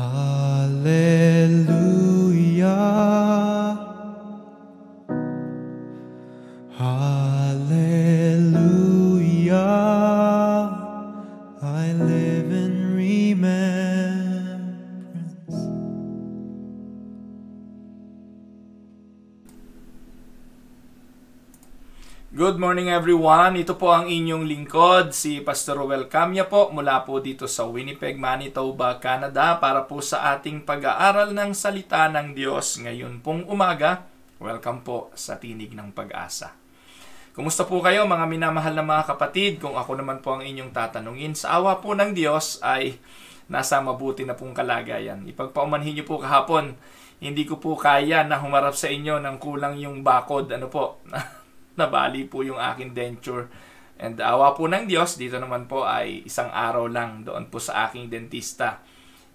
Ah. morning everyone. Ito po ang inyong lingkod, si Pastor Ruel Camia po mula po dito sa Winnipeg, Manitoba, Canada para po sa ating pag-aaral ng salita ng Diyos ngayon pong umaga. Welcome po sa Tinig ng Pag-asa. Kumusta po kayo mga minamahal na mga kapatid? Kung ako naman po ang inyong tatanungin, sa awa po ng Diyos ay nasa mabuti na pong kalagayan. Ipagpaumanhin niyo po kahapon, hindi ko po kaya na humarap sa inyo ng kulang yung bakod. Ano po? nabali po yung akin denture. And awa po ng Diyos, dito naman po ay isang araw lang doon po sa aking dentista.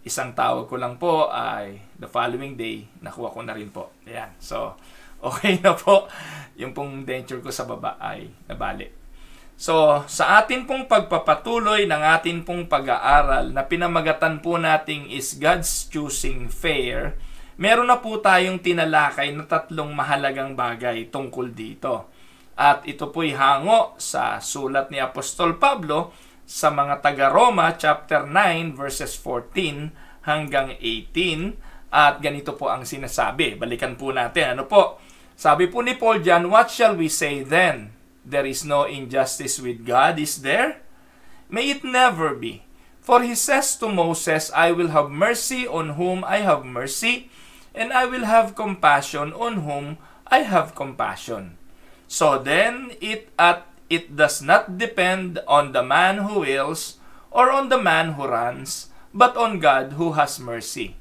Isang tawag ko lang po ay the following day, nakuha ko na rin po. Ayan. So, okay na po. Yung pong denture ko sa baba ay nabali. So, sa atin pong pagpapatuloy ng atin pong pag-aaral na pinamagatan po nating is God's Choosing Fair, meron na po tayong tinalakay na tatlong mahalagang bagay tungkol dito. At ito po'y hango sa sulat ni Apostol Pablo sa mga taga-Roma chapter 9 verses 14 hanggang 18 at ganito po ang sinasabi. Balikan po natin. Ano po? Sabi po ni Paul dyan, What shall we say then? There is no injustice with God, is there? May it never be. For he says to Moses, I will have mercy on whom I have mercy, and I will have compassion on whom I have compassion. So then it at it does not depend on the man who wills or on the man who runs, but on God who has mercy.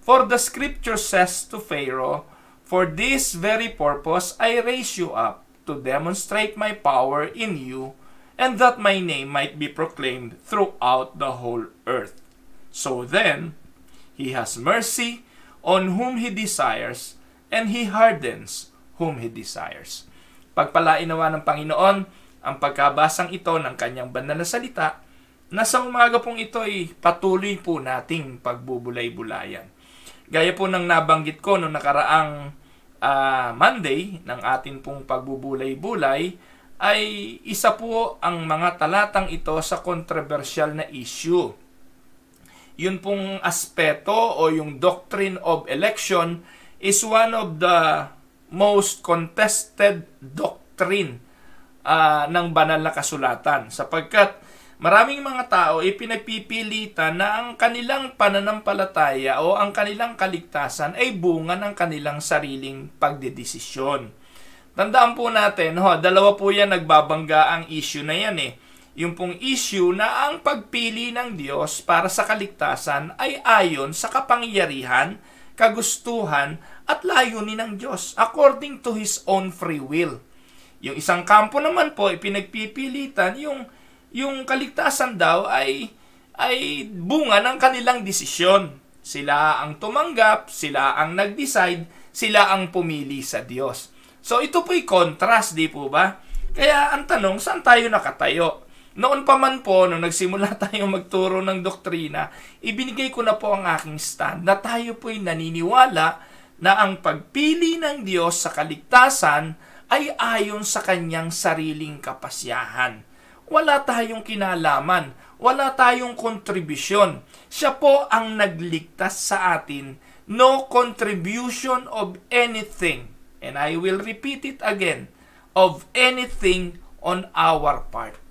For the scripture says to Pharaoh, For this very purpose I raise you up, to demonstrate my power in you, and that my name might be proclaimed throughout the whole earth. So then, he has mercy on whom he desires, and he hardens whom he desires. Pagpalainawa ng Panginoon ang pagkabasang ito ng kanyang banal na salita na sa umaga pong ito ay patuloy po nating pagbubulay-bulayan. Gaya po ng nabanggit ko noong nakaraang uh, Monday ng atin pong pagbubulay-bulay ay isa po ang mga talatang ito sa controversial na issue yun pong aspeto o yung doctrine of election is one of the most contested doctrine uh, ng banal na kasulatan sapagkat maraming mga tao ay pinagpipilitan na ang kanilang pananampalataya o ang kanilang kaligtasan ay bunga ng kanilang sariling pagdedesisyon. Tandaan po natin, ho, dalawa po yan nagbabangga ang issue na yan eh. Yung pong issue na ang pagpili ng Diyos para sa kaligtasan ay ayon sa kapangyarihan, kagustuhan at layunin ng Diyos according to His own free will. Yung isang kampo naman po, ipinagpipilitan yung, yung kaligtasan daw ay, ay bunga ng kanilang desisyon. Sila ang tumanggap, sila ang nag-decide, sila ang pumili sa Diyos. So ito po'y contrast, di po ba? Kaya ang tanong, saan tayo nakatayo? Noon pa man po, nung nagsimula tayong magturo ng doktrina, ibinigay ko na po ang aking stand na tayo po'y naniniwala na ang pagpili ng Diyos sa kaligtasan ay ayon sa kanyang sariling kapasyahan. Wala tayong kinalaman, wala tayong kontribusyon. Siya po ang nagligtas sa atin, no contribution of anything. And I will repeat it again, of anything on our part.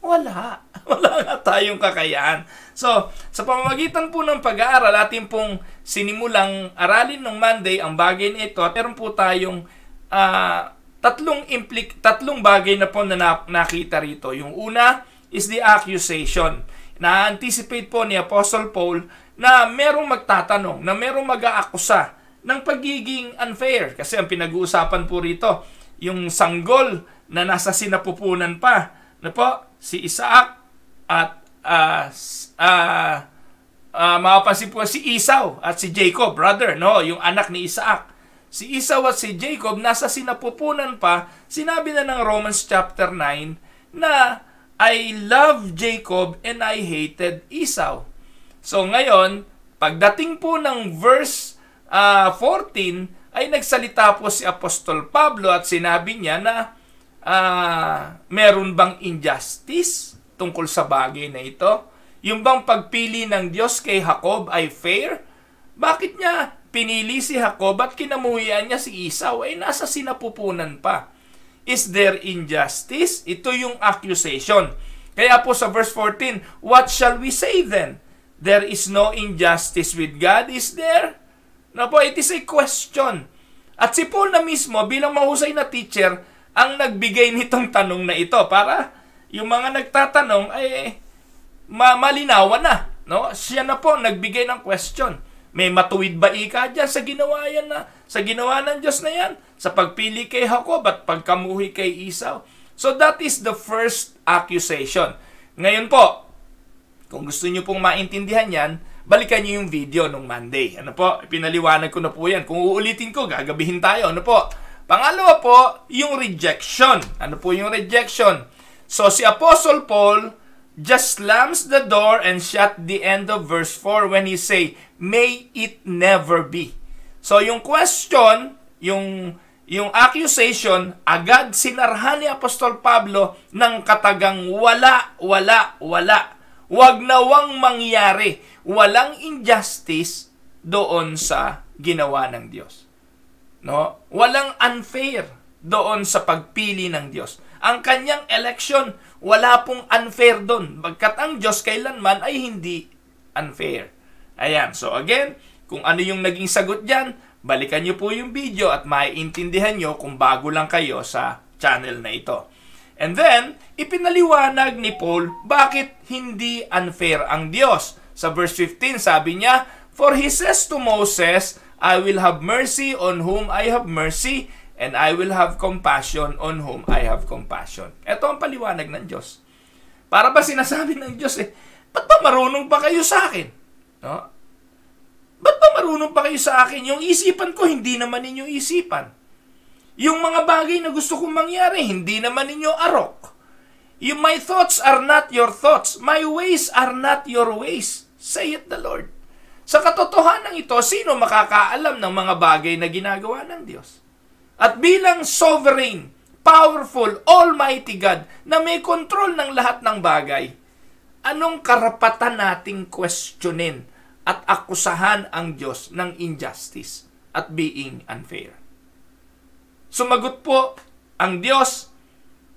Wala. Wala nga tayong kakayahan. So, sa pamamagitan po ng pag-aaral, atin pong sinimulang aralin ng Monday ang bagay na ito meron po tayong uh, tatlong, implik tatlong bagay na po na nakita rito. Yung una is the accusation. Na-anticipate po ni Apostle Paul na merong magtatanong, na merong mag-aakusa ng pagiging unfair. Kasi ang pinag-uusapan po rito, yung sanggol na nasa sinapupunan pa na ano po? Si Isaac at uh, uh, uh, mapapansin po si Isaw at si Jacob, brother, no? Yung anak ni Isaac. Si Isaw at si Jacob nasa sinapupunan pa. Sinabi na ng Romans chapter 9 na I love Jacob and I hated Isaw. So ngayon, pagdating po ng verse uh, 14, ay nagsalita po si Apostol Pablo at sinabi niya na uh, meron bang injustice tungkol sa bagay na ito? Yung bang pagpili ng Diyos kay Jacob ay fair? Bakit niya pinili si Jacob at kinamuhian niya si Esau ay eh, nasa sinapupunan pa? Is there injustice? Ito yung accusation. Kaya po sa verse 14, What shall we say then? There is no injustice with God, is there? Na po, it is a question. At si Paul na mismo, bilang mahusay na teacher, ang nagbigay nitong tanong na ito para yung mga nagtatanong ay ma- na. No? Siya na po nagbigay ng question. May matuwid ba ika dyan sa ginawa yan na, sa ginawa ng Diyos na yan? Sa pagpili kay Jacob at pagkamuhi kay Isaw? So that is the first accusation. Ngayon po, kung gusto niyo pong maintindihan yan, balikan niyo yung video nung Monday. Ano po, pinaliwanag ko na po yan. Kung uulitin ko, gagabihin tayo. Ano po, Pangalawa po, yung rejection. Ano po yung rejection? So si Apostle Paul just slams the door and shut the end of verse 4 when he say, may it never be. So yung question, yung yung accusation, agad sinarhan ni Apostle Pablo ng katagang wala, wala, wala. Huwag nawang mangyari. Walang injustice doon sa ginawa ng Diyos. No? Walang unfair doon sa pagpili ng Diyos. Ang kanyang election, wala pong unfair doon. Bagkat ang Diyos kailanman ay hindi unfair. Ayan, so again, kung ano yung naging sagot dyan, balikan nyo po yung video at maiintindihan nyo kung bago lang kayo sa channel na ito. And then, ipinaliwanag ni Paul bakit hindi unfair ang Diyos. Sa verse 15, sabi niya, For he says to Moses, I will have mercy on whom I have mercy, and I will have compassion on whom I have compassion. Ito ang paliwanag ng Diyos. Para ba sinasabi ng Diyos eh, ba't ba marunong pa kayo sa akin? No? Ba't ba marunong pa kayo sa akin? Yung isipan ko, hindi naman ninyo isipan. Yung mga bagay na gusto kong mangyari, hindi naman ninyo arok. Yung my thoughts are not your thoughts. My ways are not your ways, Say it the Lord. Sa katotohanan ito, sino makakaalam ng mga bagay na ginagawa ng Diyos? At bilang sovereign, powerful, almighty God na may control ng lahat ng bagay, anong karapatan nating questionin at akusahan ang Diyos ng injustice at being unfair? Sumagot po ang Diyos,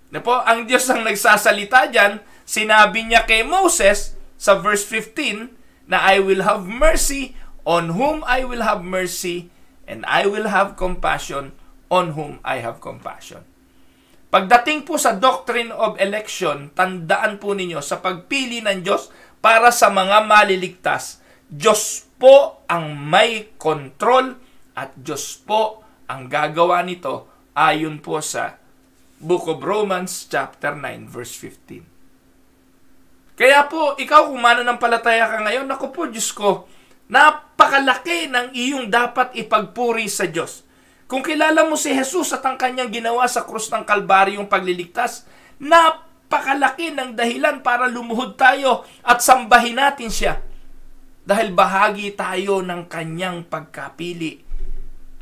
na po, ang Diyos ang nagsasalita dyan, sinabi niya kay Moses sa verse 15, na I will have mercy on whom I will have mercy and I will have compassion on whom I have compassion. Pagdating po sa doctrine of election, tandaan po ninyo sa pagpili ng Diyos para sa mga maliligtas, Diyos po ang may control at Diyos po ang gagawa nito ayon po sa Book of Romans chapter 9 verse 15. Kaya po, ikaw kung mananampalataya ka ngayon, naku po, Diyos ko, napakalaki ng iyong dapat ipagpuri sa Diyos. Kung kilala mo si Jesus at ang kanyang ginawa sa krus ng Kalbaryo Kalbaryong pagliligtas, napakalaki ng dahilan para lumuhod tayo at sambahin natin siya. Dahil bahagi tayo ng kanyang pagkapili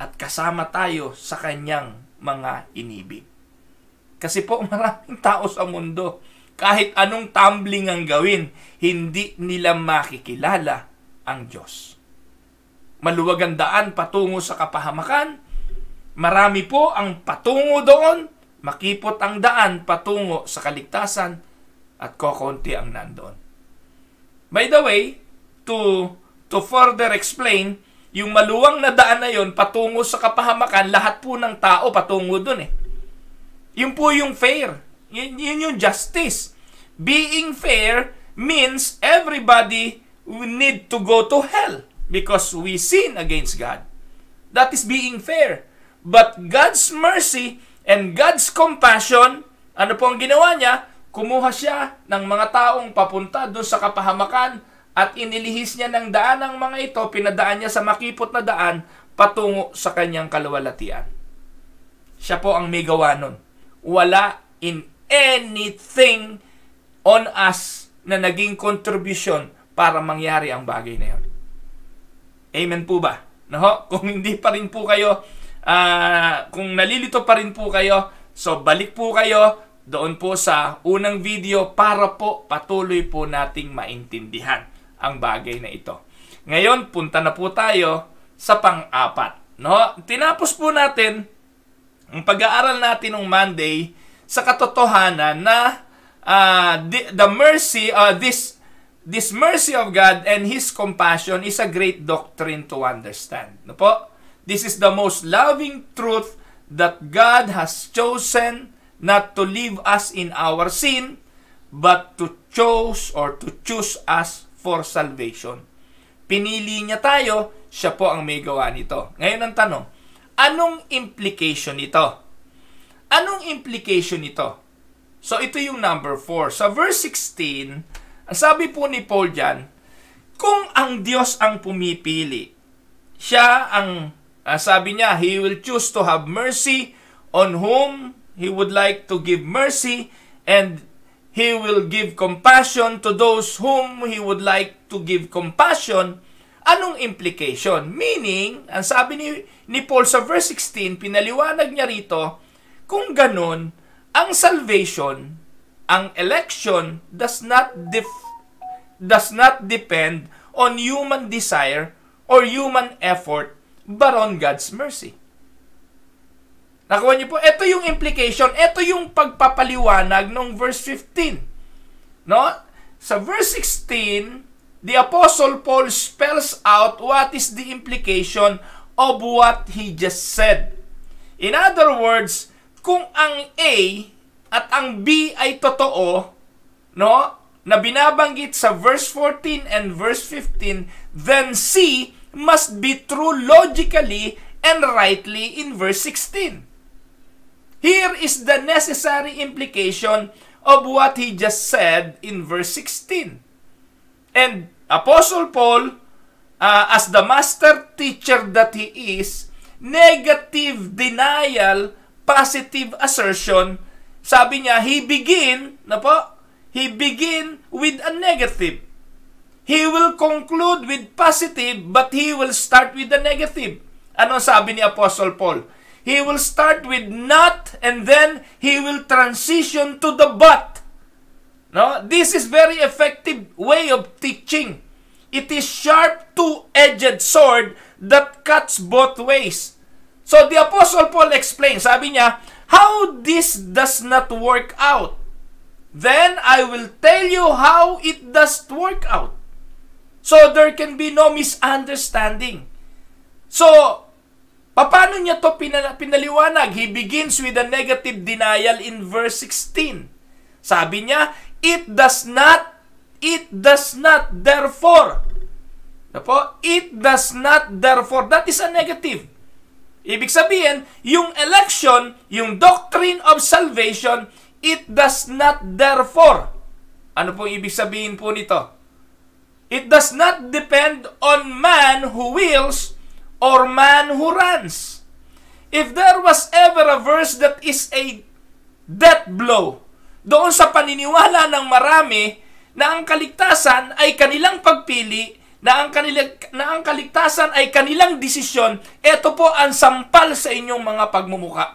at kasama tayo sa kanyang mga inibig. Kasi po maraming tao sa mundo kahit anong tumbling ang gawin, hindi nila makikilala ang Diyos. Maluwag ang daan patungo sa kapahamakan. Marami po ang patungo doon. Makipot ang daan patungo sa kaligtasan at kokonti ang nandoon. By the way, to, to further explain, yung maluwang na daan na yon patungo sa kapahamakan, lahat po ng tao patungo doon eh. Yun po yung fair yun, yun yung justice. Being fair means everybody need to go to hell because we sin against God. That is being fair. But God's mercy and God's compassion, ano po ang ginawa niya? Kumuha siya ng mga taong papunta doon sa kapahamakan at inilihis niya ng daan ang mga ito, pinadaan niya sa makipot na daan patungo sa kanyang kalawalatian. Siya po ang may gawa nun. Wala in anything on us na naging contribution para mangyari ang bagay na yon. Amen po ba? No? Kung hindi pa rin po kayo, uh, kung nalilito pa rin po kayo, so balik po kayo doon po sa unang video para po patuloy po nating maintindihan ang bagay na ito. Ngayon, punta na po tayo sa pang-apat. No? Tinapos po natin ang pag-aaral natin ng Monday sa katotohanan na uh, ah, the, the mercy uh, this this mercy of God and his compassion is a great doctrine to understand. No po? This is the most loving truth that God has chosen not to leave us in our sin but to chose or to choose us for salvation. Pinili niya tayo, siya po ang may gawa nito. Ngayon ang tanong, anong implication nito? Anong implication nito? So ito yung number 4. Sa verse 16, sabi po ni Paul diyan, kung ang Diyos ang pumipili, siya ang uh, sabi niya, he will choose to have mercy on whom he would like to give mercy and he will give compassion to those whom he would like to give compassion. Anong implication? Meaning, ang sabi ni, ni Paul sa verse 16, pinaliwanag niya rito, kung ganon, ang salvation, ang election does not def- does not depend on human desire or human effort but on God's mercy. Nakuha niyo po, ito yung implication, ito yung pagpapaliwanag ng verse 15. No? Sa verse 16, the Apostle Paul spells out what is the implication of what he just said. In other words, kung ang A at ang B ay totoo, no? Na binabanggit sa verse 14 and verse 15, then C must be true logically and rightly in verse 16. Here is the necessary implication of what he just said in verse 16. And Apostle Paul, uh, as the master teacher that he is, negative denial positive assertion, sabi niya, he begin, na po, he begin with a negative. He will conclude with positive, but he will start with the negative. Ano sabi ni Apostle Paul? He will start with not and then he will transition to the but. No? This is very effective way of teaching. It is sharp two-edged sword that cuts both ways. So the Apostle Paul explains, sabi niya, how this does not work out. Then I will tell you how it does work out. So there can be no misunderstanding. So, paano niya to pinaliwanag? He begins with a negative denial in verse 16. Sabi niya, it does not, it does not therefore. Napo, it does not therefore. That is a negative. Ibig sabihin, yung election, yung doctrine of salvation, it does not therefore. Ano pong ibig sabihin po nito? It does not depend on man who wills or man who runs. If there was ever a verse that is a death blow, doon sa paniniwala ng marami na ang kaligtasan ay kanilang pagpili na ang, kanilang, na ang kaligtasan ay kanilang desisyon, ito po ang sampal sa inyong mga pagmumuka.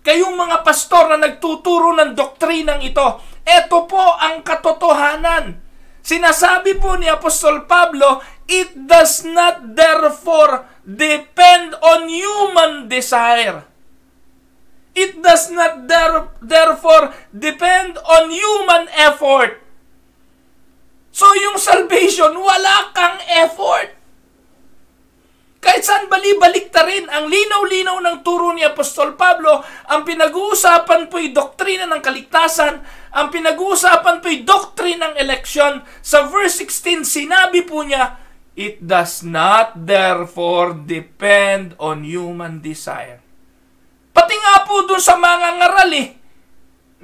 Kayong mga pastor na nagtuturo ng doktrinang ito, ito po ang katotohanan. Sinasabi po ni Apostol Pablo, it does not therefore depend on human desire. It does not therefore depend on human effort. So yung salvation, wala kang effort. Kahit saan balibalik ta rin, ang linaw-linaw ng turo ni Apostol Pablo, ang pinag-uusapan po'y doktrina ng kaligtasan, ang pinag-uusapan po'y doktrina ng election. Sa verse 16, sinabi po niya, It does not therefore depend on human desire. Pati nga po dun sa mga ngaral eh.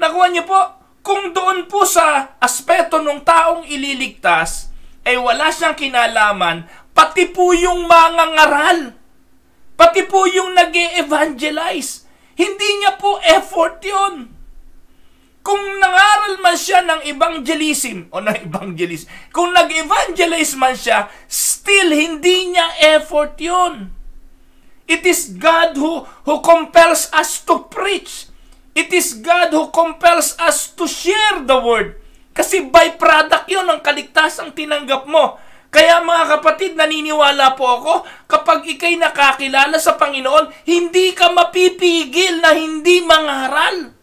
Nakuha niyo po, kung doon po sa aspeto ng taong ililigtas, ay eh wala siyang kinalaman, pati po yung mga ngaral, pati po yung nag evangelize hindi niya po effort yun. Kung nangaral man siya ng evangelism, o na evangelism, kung nag-evangelize man siya, still hindi niya effort yun. It is God who, who compels us to preach. It is God who compels us to share the word. Kasi byproduct yon ng kaligtasang tinanggap mo. Kaya mga kapatid, naniniwala po ako, kapag ikay nakakilala sa Panginoon, hindi ka mapipigil na hindi mangaral.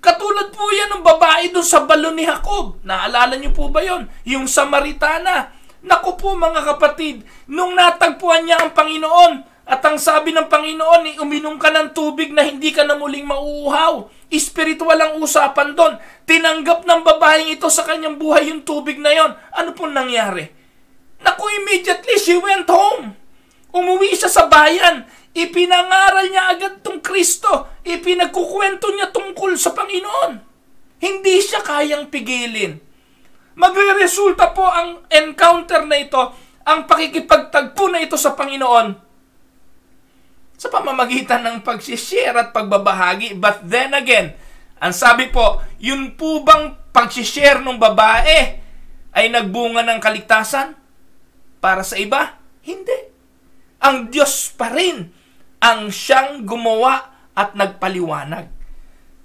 Katulad po yan ng babae doon sa balon ni Jacob. Naalala niyo po ba yon? Yung Samaritana. Naku po mga kapatid, nung natagpuan niya ang Panginoon, at ang sabi ng Panginoon, eh, uminom ka ng tubig na hindi ka na muling mauuhaw. Espiritual ang usapan doon. Tinanggap ng babaeng ito sa kanyang buhay yung tubig na yon. Ano pong nangyari? Naku, immediately she went home. Umuwi siya sa bayan. Ipinangaral niya agad tong Kristo. Ipinagkukwento niya tungkol sa Panginoon. Hindi siya kayang pigilin. Magre-resulta po ang encounter na ito, ang pakikipagtagpo na ito sa Panginoon sa pamamagitan ng pagsishare at pagbabahagi. But then again, ang sabi po, yun po bang pagsishare ng babae ay nagbunga ng kaligtasan para sa iba? Hindi. Ang Diyos pa rin ang siyang gumawa at nagpaliwanag.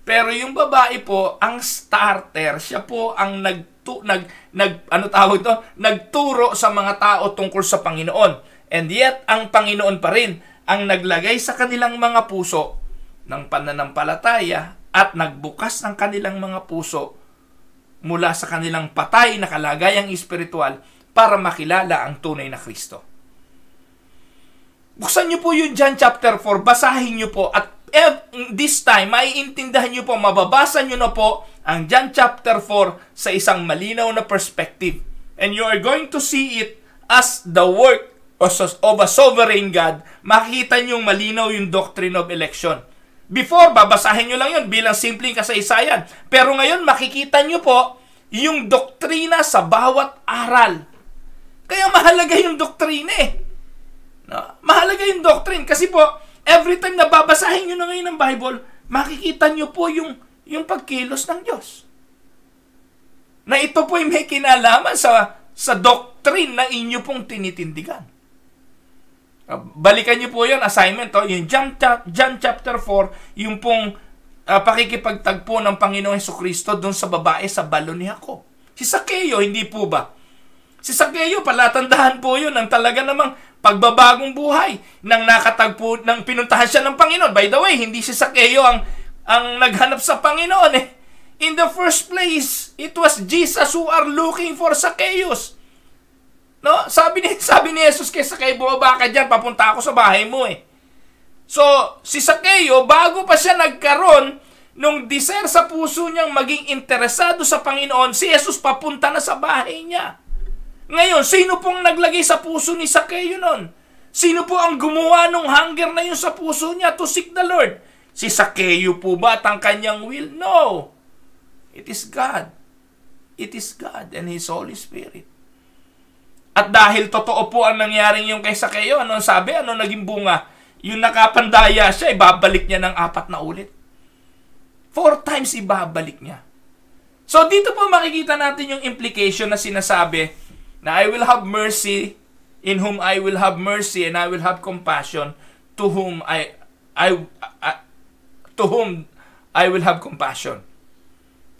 Pero yung babae po, ang starter, siya po ang nagtu, nag, nag, ano tawag ito? Nagturo sa mga tao tungkol sa Panginoon. And yet, ang Panginoon pa rin ang naglagay sa kanilang mga puso ng pananampalataya at nagbukas ng kanilang mga puso mula sa kanilang patay na kalagayang espiritual para makilala ang tunay na Kristo. Buksan niyo po yung John chapter 4, basahin niyo po at this time, maiintindahan niyo po, mababasa niyo na po ang John chapter 4 sa isang malinaw na perspective. And you are going to see it as the work of a sovereign God, makikita nyo malinaw yung doctrine of election. Before, babasahin nyo lang yun bilang simpleng kasaysayan. Pero ngayon, makikita nyo po yung doktrina sa bawat aral. Kaya mahalaga yung doktrina eh. No? Mahalaga yung doctrine kasi po, every time na babasahin nyo na ngayon ng Bible, makikita nyo po yung, yung pagkilos ng Diyos. Na ito po ay may kinalaman sa, sa doctrine na inyo pong tinitindigan. Ah, balikan niyo po yon assignment, to oh. yung John, John chapter 4, yung pong uh, pakikipagtagpo ng Panginoong Heso Kristo doon sa babae sa balon ni Jacob. Si Sakeo, hindi po ba? Si Sakeo, palatandahan po 'yon ng talaga namang pagbabagong buhay nang nakatagpo, ng pinuntahan siya ng Panginoon. By the way, hindi si Sakeo ang, ang naghanap sa Panginoon eh. In the first place, it was Jesus who are looking for Zacchaeus. No? Sabi ni, sabi ni Jesus kay Sakay, bumaba ka dyan, papunta ako sa bahay mo eh. So, si Sakeo, bago pa siya nagkaroon nung desire sa puso niyang maging interesado sa Panginoon, si Jesus papunta na sa bahay niya. Ngayon, sino pong naglagay sa puso ni Sakeo noon? Sino po ang gumawa nung hunger na yun sa puso niya to seek the Lord? Si Sakeo po ba at ang kanyang will? No. It is God. It is God and His Holy Spirit. At dahil totoo po ang nangyaring yung kay Sakeo, ano sabi? Ano naging bunga? Yung nakapandaya siya, ibabalik niya ng apat na ulit. Four times ibabalik niya. So dito po makikita natin yung implication na sinasabi na I will have mercy in whom I will have mercy and I will have compassion to whom I I, I to whom I will have compassion.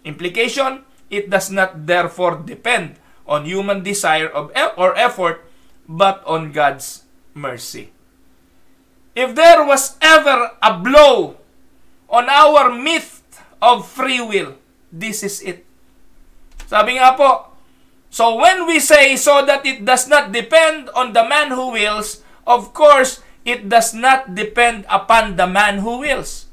Implication, it does not therefore depend on human desire of e, or effort, but on God's mercy. If there was ever a blow on our myth of free will, this is it. Sabi nga po, so when we say so that it does not depend on the man who wills, of course, it does not depend upon the man who wills.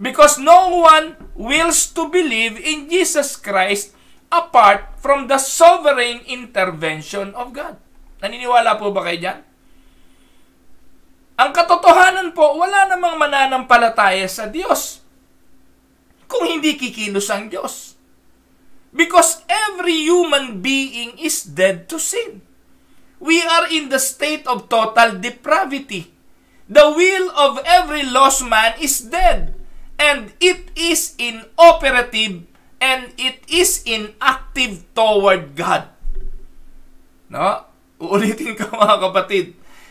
Because no one wills to believe in Jesus Christ apart from the sovereign intervention of God. Naniniwala po ba kayo dyan? Ang katotohanan po, wala namang mananampalataya sa Diyos kung hindi kikilos ang Diyos. Because every human being is dead to sin. We are in the state of total depravity. The will of every lost man is dead and it is inoperative and it is inactive toward God. No? Uulitin ko mga kapatid.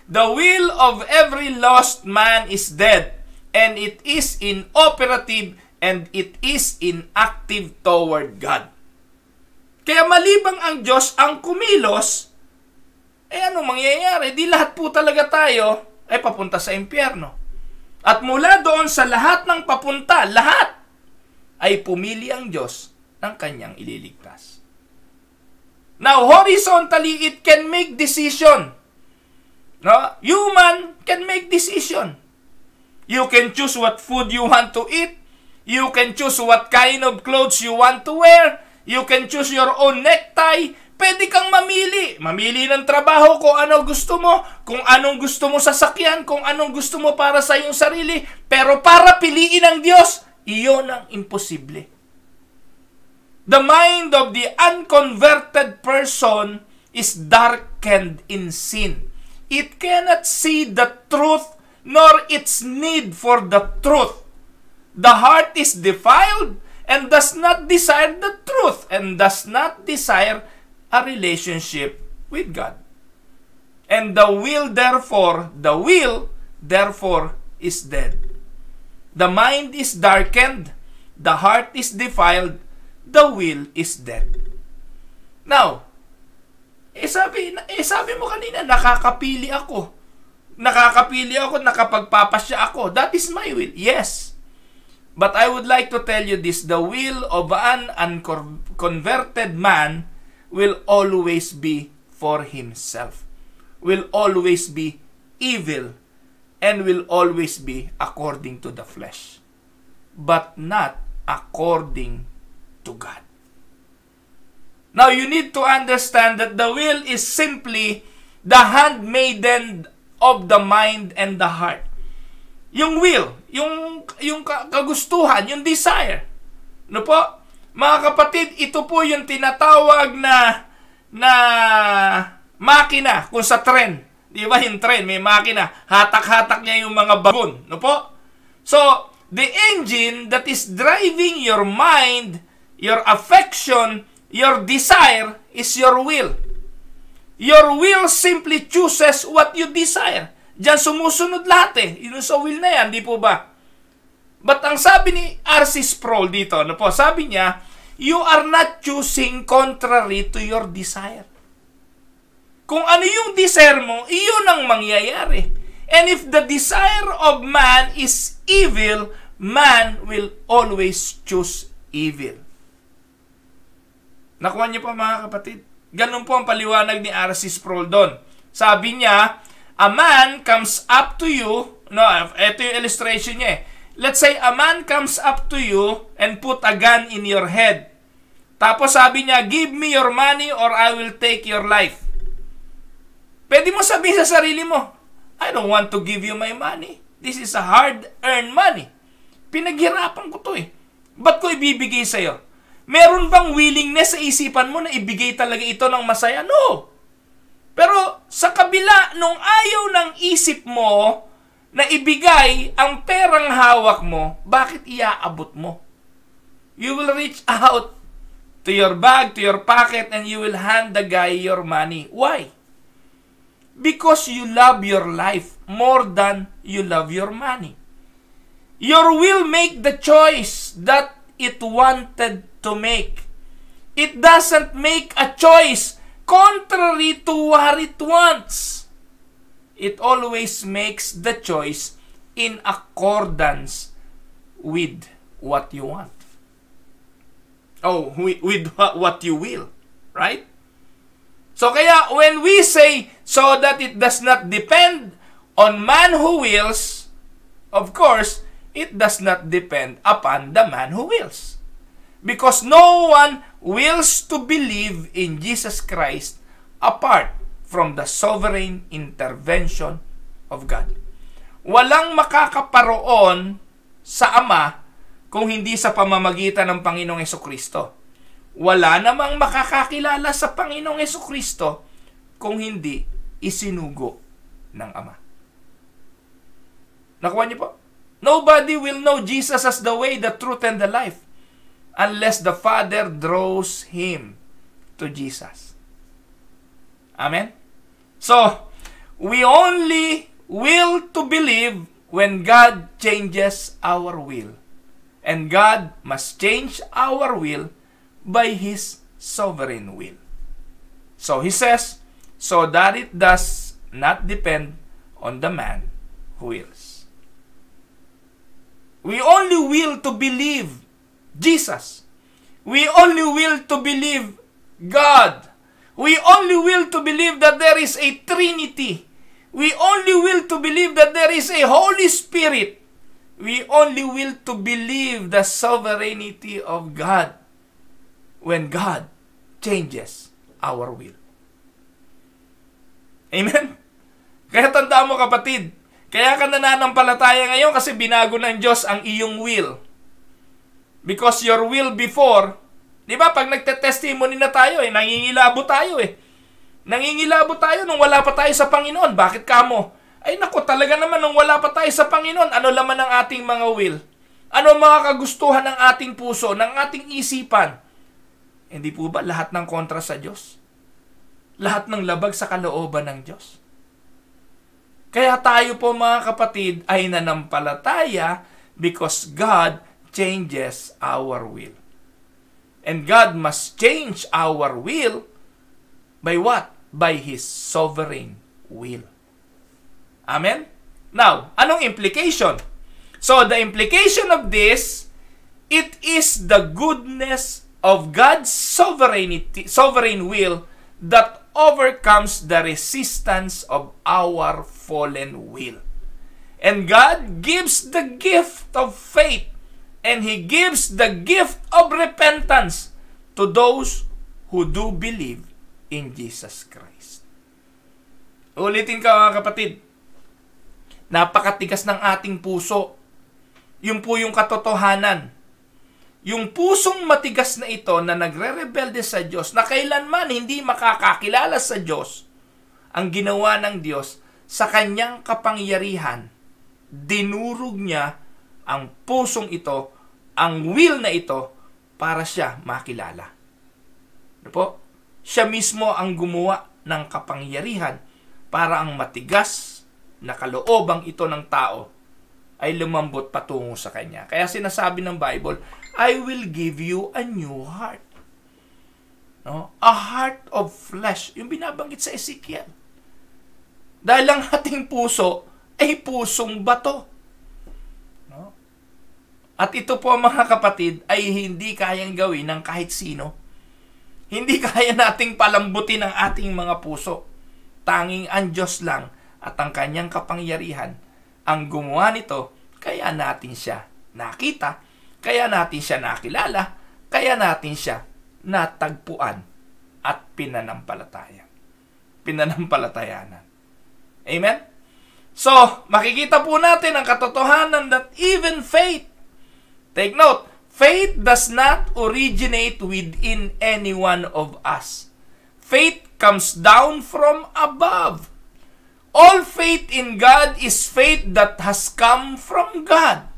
The will of every lost man is dead, and it is inoperative and it is inactive toward God. Kaya malibang ang Diyos ang kumilos, eh anong mangyayari? Di lahat po talaga tayo ay papunta sa impyerno. At mula doon sa lahat ng papunta, lahat, ay pumili ang Diyos ng kanyang ililigtas. Now, horizontally, it can make decision. No? Human can make decision. You can choose what food you want to eat. You can choose what kind of clothes you want to wear. You can choose your own necktie. Pwede kang mamili. Mamili ng trabaho kung ano gusto mo, kung anong gusto mo sa sasakyan, kung anong gusto mo para sa iyong sarili. Pero para piliin ng Diyos, iyon ang imposible. The mind of the unconverted person is darkened in sin. It cannot see the truth nor its need for the truth. The heart is defiled and does not desire the truth and does not desire a relationship with God. And the will, therefore, the will, therefore, is dead. The mind is darkened, the heart is defiled, the will is dead. Now, eh sabi, eh sabi mo kanina, nakakapili ako. Nakakapili ako, nakapagpapasya ako. That is my will. Yes. But I would like to tell you this, the will of an unconverted man will always be for himself, will always be evil and will always be according to the flesh, but not according to God. Now, you need to understand that the will is simply the handmaiden of the mind and the heart. Yung will, yung, yung kagustuhan, yung desire. Ano po? Mga kapatid, ito po yung tinatawag na na makina kung sa trend. Di ba yung train, may makina, hatak-hatak niya yung mga bagon. No po? So, the engine that is driving your mind, your affection, your desire is your will. Your will simply chooses what you desire. Diyan sumusunod lahat eh. Yun sa will na yan, di po ba? But ang sabi ni R.C. Sproul dito, no po, sabi niya, you are not choosing contrary to your desire. Kung ano yung desire mo, iyon ang mangyayari. And if the desire of man is evil, man will always choose evil. Nakuha niyo pa mga kapatid? Ganun po ang paliwanag ni R.C. Sproul doon. Sabi niya, a man comes up to you, no, ito yung illustration niya eh. Let's say a man comes up to you and put a gun in your head. Tapos sabi niya, give me your money or I will take your life. Pwede mo sabihin sa sarili mo, I don't want to give you my money. This is a hard-earned money. Pinaghirapan ko to eh. Ba't ko ibibigay sa'yo? Meron bang willingness sa isipan mo na ibigay talaga ito ng masaya? No! Pero sa kabila nung ayaw ng isip mo na ibigay ang perang hawak mo, bakit iaabot mo? You will reach out to your bag, to your pocket, and you will hand the guy your money. Why? because you love your life more than you love your money. Your will make the choice that it wanted to make. It doesn't make a choice contrary to what it wants. It always makes the choice in accordance with what you want. Oh, with what you will, right? So kaya when we say so that it does not depend on man who wills, of course, it does not depend upon the man who wills. Because no one wills to believe in Jesus Christ apart from the sovereign intervention of God. Walang makakaparoon sa Ama kung hindi sa pamamagitan ng Panginoong Kristo wala namang makakakilala sa Panginoong Yeso Kristo kung hindi isinugo ng Ama. Nakuha niyo po? Nobody will know Jesus as the way, the truth, and the life unless the Father draws him to Jesus. Amen? So, we only will to believe when God changes our will. And God must change our will by His sovereign will. So he says, so that it does not depend on the man who wills. We only will to believe Jesus. We only will to believe God. We only will to believe that there is a Trinity. We only will to believe that there is a Holy Spirit. We only will to believe the sovereignty of God. when God changes our will. Amen? Kaya tandaan mo kapatid, kaya ka nananampalataya ngayon kasi binago ng Diyos ang iyong will. Because your will before, di ba pag nagte-testimony na tayo eh, nangingilabo tayo eh. Nangingilabo tayo nung wala pa tayo sa Panginoon. Bakit kamo? Ay nako talaga naman nung wala pa tayo sa Panginoon, ano laman ang ating mga will? Ano mga kagustuhan ng ating puso, ng ating isipan? Hindi po ba lahat ng kontra sa Diyos? Lahat ng labag sa kalooban ng Diyos? Kaya tayo po mga kapatid ay nanampalataya because God changes our will. And God must change our will by what? By His sovereign will. Amen? Now, anong implication? So, the implication of this, it is the goodness of God's sovereignty, sovereign will that overcomes the resistance of our fallen will. And God gives the gift of faith and He gives the gift of repentance to those who do believe in Jesus Christ. Ulitin ka mga kapatid, napakatigas ng ating puso. Yun po yung katotohanan yung pusong matigas na ito na nagre-rebelde sa Diyos, na kailanman hindi makakakilala sa Diyos, ang ginawa ng Diyos sa kanyang kapangyarihan, dinurog niya ang pusong ito, ang will na ito, para siya makilala. Ano po? Siya mismo ang gumawa ng kapangyarihan para ang matigas na kaloobang ito ng tao ay lumambot patungo sa kanya. Kaya sinasabi ng Bible, I will give you a new heart. No? A heart of flesh. Yung binabanggit sa Ezekiel. Dahil ang ating puso ay pusong bato. No? At ito po mga kapatid ay hindi kayang gawin ng kahit sino. Hindi kaya nating palambutin ang ating mga puso. Tanging ang Diyos lang at ang kanyang kapangyarihan ang gumawa nito kaya natin siya nakita kaya natin siya nakilala, kaya natin siya natagpuan at pinanampalataya. Pinanampalatayanan. Amen? So, makikita po natin ang katotohanan that even faith, take note, faith does not originate within any one of us. Faith comes down from above. All faith in God is faith that has come from God.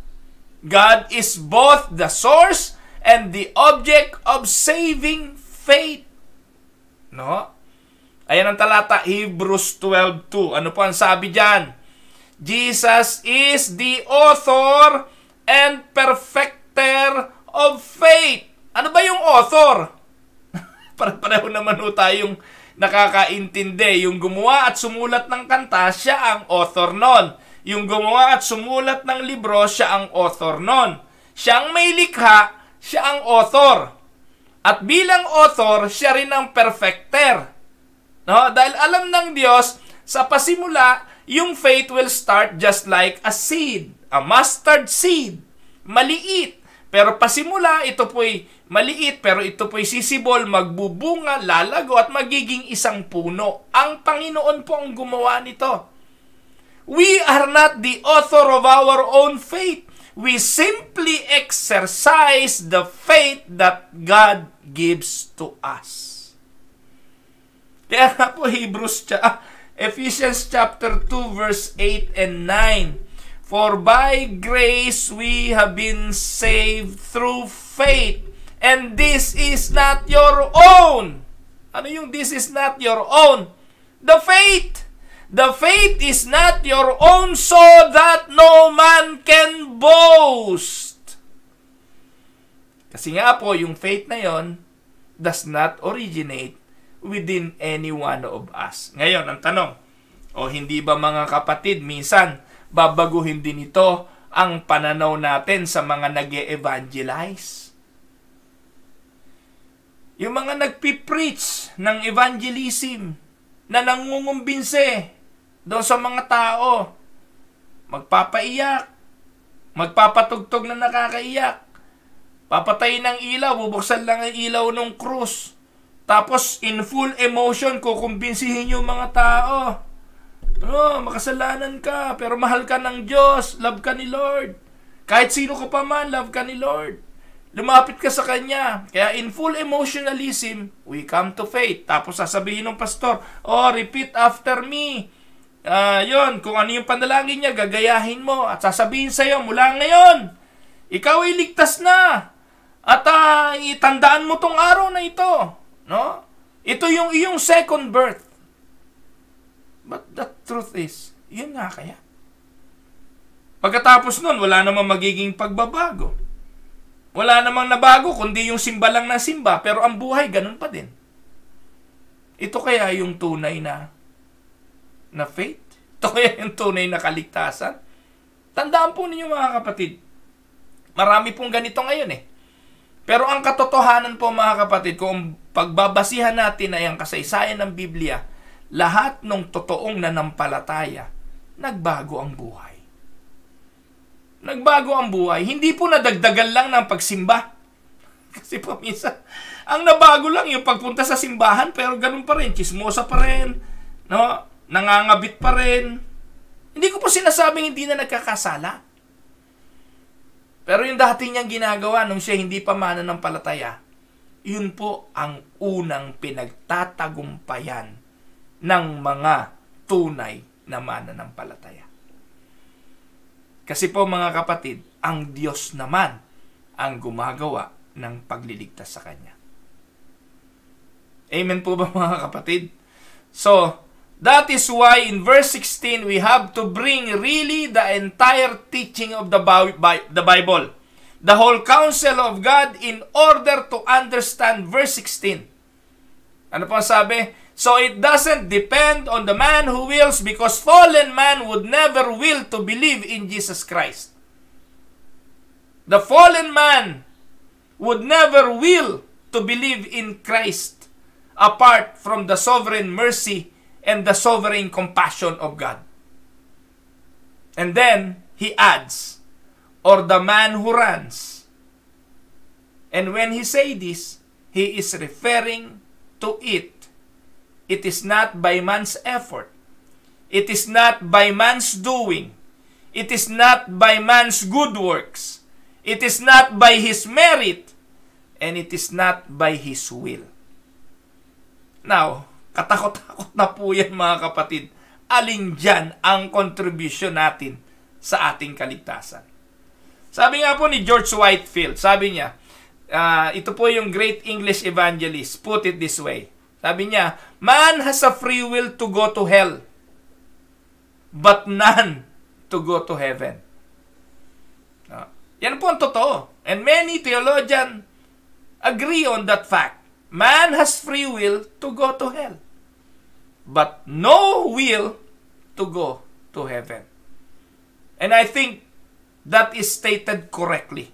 God is both the source and the object of saving faith. No? Ayan ang talata, Hebrews 12.2. Ano po ang sabi dyan? Jesus is the author and perfecter of faith. Ano ba yung author? Pare-pareho naman ho tayong nakakaintindi. Yung gumawa at sumulat ng kanta, siya ang author nun yung gumawa at sumulat ng libro, siya ang author nun. Siya ang may likha, siya ang author. At bilang author, siya rin ang perfecter. No? Dahil alam ng Diyos, sa pasimula, yung faith will start just like a seed, a mustard seed. Maliit. Pero pasimula, ito po'y maliit, pero ito po'y sisibol, magbubunga, lalago, at magiging isang puno. Ang Panginoon po ang gumawa nito. We are not the author of our own faith. We simply exercise the faith that God gives to us. Kaya nga po Hebrews, Ephesians chapter 2 verse 8 and 9. For by grace we have been saved through faith, and this is not your own. Ano yung this is not your own? The faith The faith is not your own so that no man can boast. Kasi nga po, yung faith na yon does not originate within any one of us. Ngayon, ang tanong, o hindi ba mga kapatid, minsan babaguhin din ito ang pananaw natin sa mga nag evangelize Yung mga nagpipreach ng evangelism na nangungumbinse doon sa mga tao. Magpapaiyak. Magpapatugtog na nakakaiyak. Papatayin ng ilaw, bubuksan lang ang ilaw ng krus. Tapos, in full emotion, kukumbinsihin yung mga tao. Oh, makasalanan ka, pero mahal ka ng Diyos, love ka ni Lord. Kahit sino ka pa man, love ka ni Lord. Lumapit ka sa Kanya. Kaya in full emotionalism, we come to faith. Tapos sasabihin ng pastor, Oh, repeat after me uh, ah, yon kung ano yung panalangin niya, gagayahin mo at sasabihin sa iyo mula ngayon, ikaw ay ligtas na. At uh, itandaan mo tong araw na ito, no? Ito yung iyong second birth. But the truth is, yun nga kaya. Pagkatapos nun, wala namang magiging pagbabago. Wala namang nabago, kundi yung simba lang na simba. Pero ang buhay, ganun pa din. Ito kaya yung tunay na na faith. Ito kaya yung tunay na kaligtasan. Tandaan po ninyo mga kapatid, marami pong ganito ngayon eh. Pero ang katotohanan po mga kapatid, kung pagbabasihan natin ay ang kasaysayan ng Biblia, lahat ng totoong nanampalataya, nagbago ang buhay. Nagbago ang buhay. Hindi po nadagdagan lang ng pagsimba. Kasi po minsan, ang nabago lang yung pagpunta sa simbahan, pero ganun pa rin, chismosa pa rin, no? nangangabit pa rin. Hindi ko po sinasabing hindi na nagkakasala. Pero yung dati niyang ginagawa nung siya hindi pa mananampalataya, yun po ang unang pinagtatagumpayan ng mga tunay na mananampalataya. Kasi po mga kapatid, ang Diyos naman ang gumagawa ng pagliligtas sa Kanya. Amen po ba mga kapatid? So, That is why in verse 16, we have to bring really the entire teaching of the, Bible, the whole counsel of God in order to understand verse 16. Ano pang sabi? So it doesn't depend on the man who wills because fallen man would never will to believe in Jesus Christ. The fallen man would never will to believe in Christ apart from the sovereign mercy and the sovereign compassion of God. And then he adds, or the man who runs. And when he say this, he is referring to it. It is not by man's effort. It is not by man's doing. It is not by man's good works. It is not by his merit. And it is not by his will. Now, Katakot-takot na po yan mga kapatid. Alin dyan ang kontribusyon natin sa ating kaligtasan? Sabi nga po ni George Whitefield, sabi niya, uh, ito po yung great English evangelist, put it this way. Sabi niya, man has a free will to go to hell, but none to go to heaven. Uh, yan po ang totoo. And many theologian agree on that fact. Man has free will to go to hell, but no will to go to heaven. And I think that is stated correctly.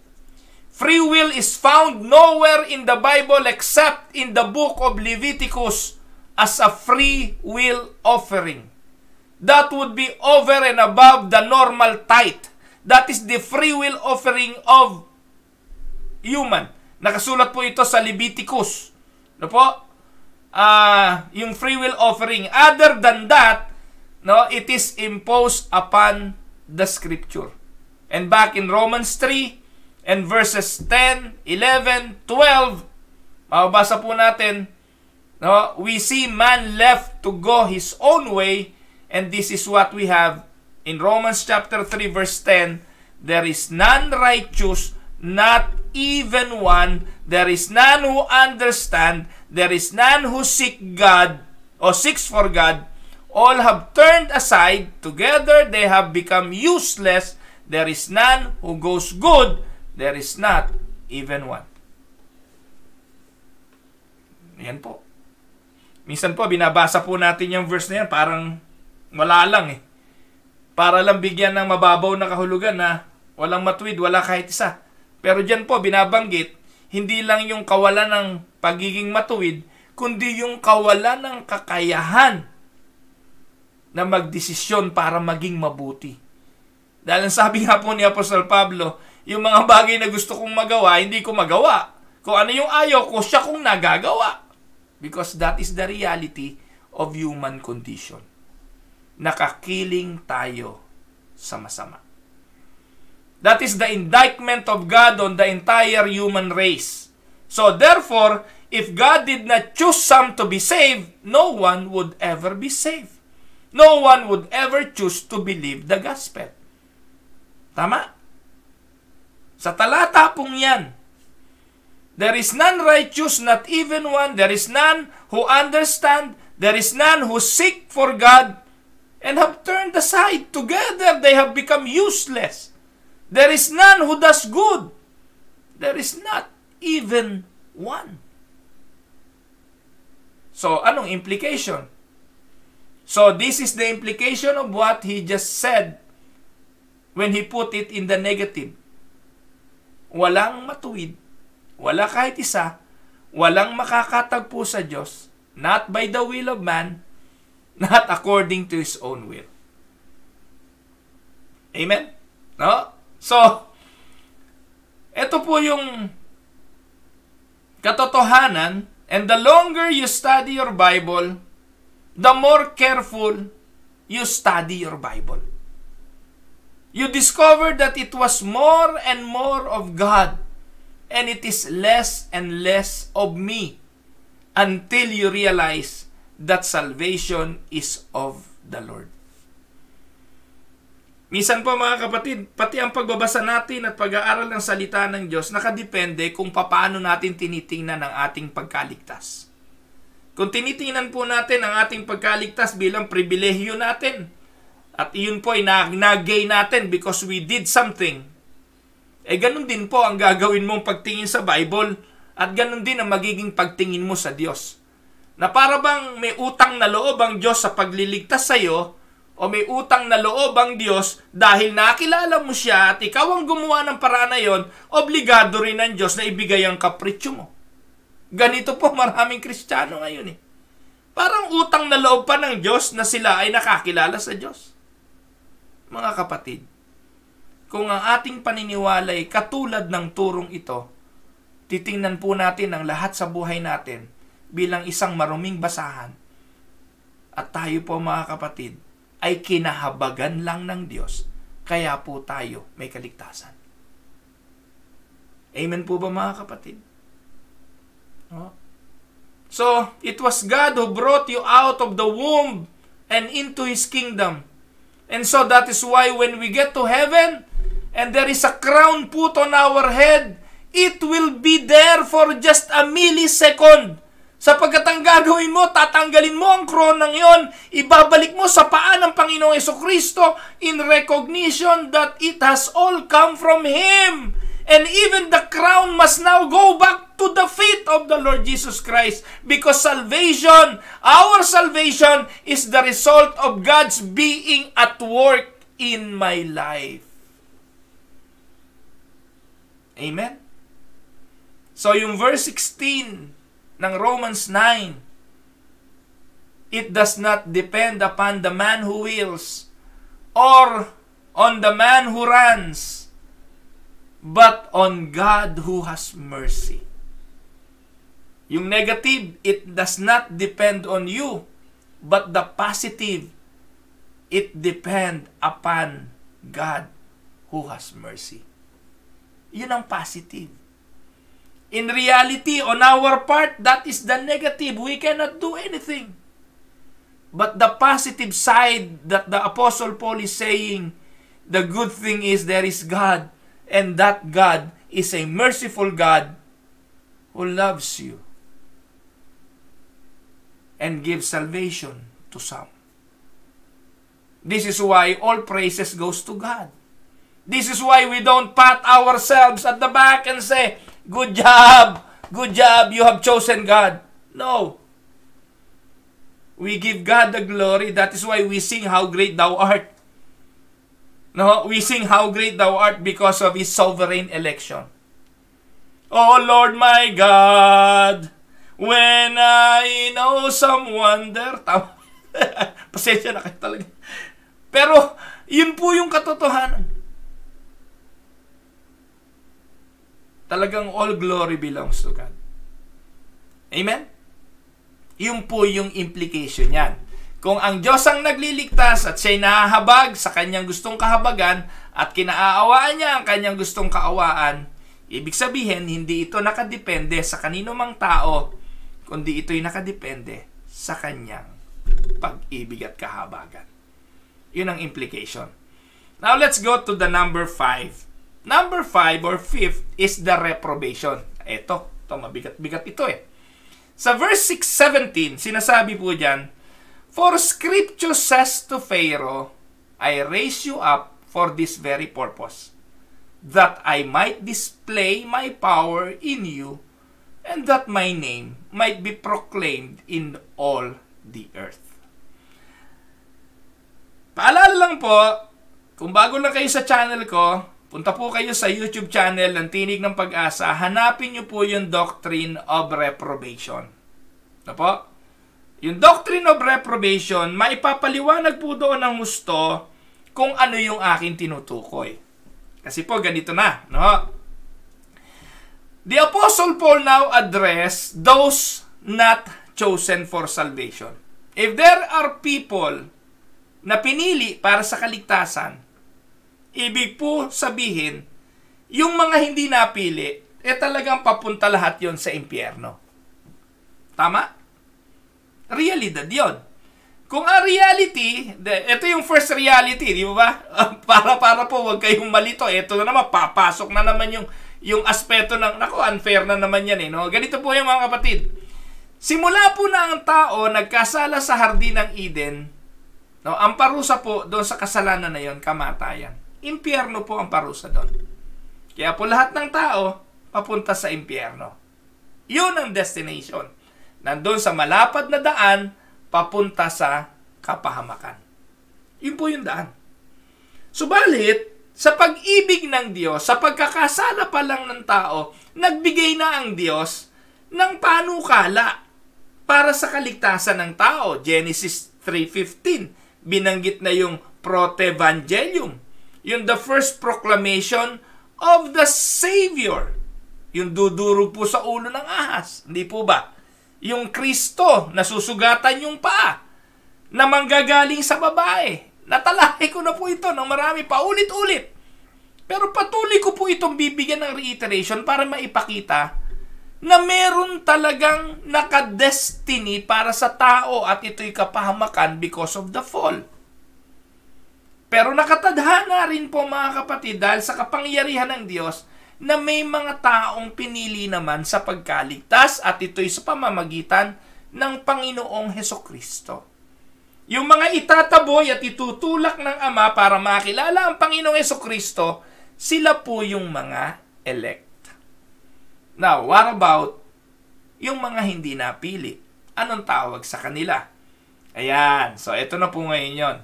Free will is found nowhere in the Bible except in the book of Leviticus as a free will offering. That would be over and above the normal tithe. That is the free will offering of human. Nakasulat po ito sa Leviticus No po? Uh, yung free will offering. Other than that, no, it is imposed upon the scripture. And back in Romans 3 and verses 10, 11, 12, mababasa po natin, no, we see man left to go his own way and this is what we have in Romans chapter 3 verse 10, there is none righteous, not even one There is none who understand. There is none who seek God or seeks for God. All have turned aside. Together they have become useless. There is none who goes good. There is not even one. Yan po. Minsan po, binabasa po natin yung verse na yan, parang wala lang eh. Para lang bigyan ng mababaw na kahulugan na walang matwid, wala kahit isa. Pero dyan po, binabanggit hindi lang yung kawalan ng pagiging matuwid, kundi yung kawalan ng kakayahan na magdesisyon para maging mabuti. Dahil sabi nga po ni Apostol Pablo, yung mga bagay na gusto kong magawa, hindi ko magawa. Kung ano yung ayaw ko, siya kong nagagawa. Because that is the reality of human condition. Nakakiling tayo sa masama. That is the indictment of God on the entire human race. So therefore, if God did not choose some to be saved, no one would ever be saved. No one would ever choose to believe the gospel. Tama? Sa talata pong yan, There is none righteous, not even one. There is none who understand. There is none who seek for God and have turned aside. Together they have become useless. There is none who does good. There is not even one. So, anong implication? So, this is the implication of what he just said when he put it in the negative. Walang matuwid, wala kahit isa, walang makakatagpo sa Diyos, not by the will of man, not according to his own will. Amen? No? So, ito po yung katotohanan and the longer you study your Bible, the more careful you study your Bible. You discover that it was more and more of God and it is less and less of me until you realize that salvation is of the Lord. Minsan pa mga kapatid, pati ang pagbabasa natin at pag-aaral ng salita ng Diyos nakadepende kung paano natin tinitingnan ang ating pagkaligtas. Kung tinitingnan po natin ang ating pagkaligtas bilang pribilehyo natin, at iyon po ay nag nagay natin because we did something, eh ganun din po ang gagawin mong pagtingin sa Bible at ganun din ang magiging pagtingin mo sa Diyos. Na para bang may utang na loob ang Diyos sa pagliligtas sa iyo o may utang na loob ang Diyos dahil nakilala mo siya at ikaw ang gumawa ng paraan na yon, obligado rin ng Diyos na ibigay ang kapritsyo mo. Ganito po maraming Kristiyano ngayon eh. Parang utang na loob pa ng Diyos na sila ay nakakilala sa Diyos. Mga kapatid, kung ang ating paniniwala ay katulad ng turong ito, titingnan po natin ang lahat sa buhay natin bilang isang maruming basahan. At tayo po mga kapatid, ay kinahabagan lang ng Diyos. Kaya po tayo may kaligtasan. Amen po ba mga kapatid? No? So, it was God who brought you out of the womb and into His kingdom. And so that is why when we get to heaven and there is a crown put on our head, it will be there for just a millisecond. Sapagkat ang gagawin mo, tatanggalin mo ang kronang iyon, ibabalik mo sa paan ng Panginoong Yeso Kristo in recognition that it has all come from Him. And even the crown must now go back to the feet of the Lord Jesus Christ because salvation, our salvation, is the result of God's being at work in my life. Amen? So yung verse 16, ng Romans 9. It does not depend upon the man who wills or on the man who runs, but on God who has mercy. Yung negative, it does not depend on you, but the positive, it depend upon God who has mercy. Yun ang positive. In reality, on our part, that is the negative. We cannot do anything. But the positive side that the Apostle Paul is saying, the good thing is there is God, and that God is a merciful God who loves you and gives salvation to some. This is why all praises goes to God. This is why we don't pat ourselves at the back and say, Good job! Good job! You have chosen God. No. We give God the glory. That is why we sing how great thou art. No, we sing how great thou art because of his sovereign election. Oh Lord my God, when I know some wonder, Pasensya na kayo talaga. Pero, yun po yung katotohanan. Talagang all glory belongs to God. Amen? Yun po yung implication niyan. Kung ang Diyos ang nagliligtas at siya'y nahahabag sa kanyang gustong kahabagan at kinaaawaan niya ang kanyang gustong kaawaan, ibig sabihin, hindi ito nakadepende sa kanino mang tao, kundi ito'y nakadepende sa kanyang pag-ibig at kahabagan. Yun ang implication. Now, let's go to the number 5. Number five or fifth is the reprobation. Ito, ito mabigat-bigat ito eh. Sa verse 6.17, sinasabi po dyan, For scripture says to Pharaoh, I raise you up for this very purpose, that I might display my power in you, and that my name might be proclaimed in all the earth. Paalala lang po, kung bago lang kayo sa channel ko, Punta po kayo sa YouTube channel ng Tinig ng Pag-asa. Hanapin nyo po yung Doctrine of Reprobation. Ano po? Yung Doctrine of Reprobation, maipapaliwanag po doon ng gusto kung ano yung akin tinutukoy. Kasi po, ganito na. No? The Apostle Paul now address those not chosen for salvation. If there are people na pinili para sa kaligtasan, Ibig po sabihin, yung mga hindi napili, eh talagang papunta lahat yon sa impyerno. Tama? Realidad yon. Kung ang reality, ito yung first reality, di ba? para para po wag kayong malito. Ito na naman papasok na naman yung yung aspeto ng nako unfair na naman yan eh, no? Ganito po yung mga kapatid. Simula po na ang tao nagkasala sa hardin ng Eden, no? Ang parusa po doon sa kasalanan na yon, kamatayan impyerno po ang parusa doon. Kaya po lahat ng tao papunta sa impyerno. Yun ang destination. Nandun sa malapad na daan, papunta sa kapahamakan. Yun po yung daan. Subalit, sa pag-ibig ng Diyos, sa pagkakasala pa lang ng tao, nagbigay na ang Diyos ng panukala para sa kaligtasan ng tao. Genesis 3.15, binanggit na yung protevangelium yung the first proclamation of the Savior. Yung duduro po sa ulo ng ahas. Hindi po ba? Yung Kristo na susugatan yung paa na manggagaling sa babae. Natalahi ko na po ito ng marami pa ulit-ulit. Pero patuloy ko po itong bibigyan ng reiteration para maipakita na meron talagang nakadestiny para sa tao at ito'y kapahamakan because of the fall. Pero nakatadhana rin po mga kapatid dahil sa kapangyarihan ng Diyos na may mga taong pinili naman sa pagkaligtas at ito'y sa pamamagitan ng Panginoong Heso Kristo. Yung mga itataboy at itutulak ng Ama para makilala ang Panginoong Heso Kristo, sila po yung mga elect. Now, what about yung mga hindi napili? Anong tawag sa kanila? Ayan, so ito na po ngayon yon.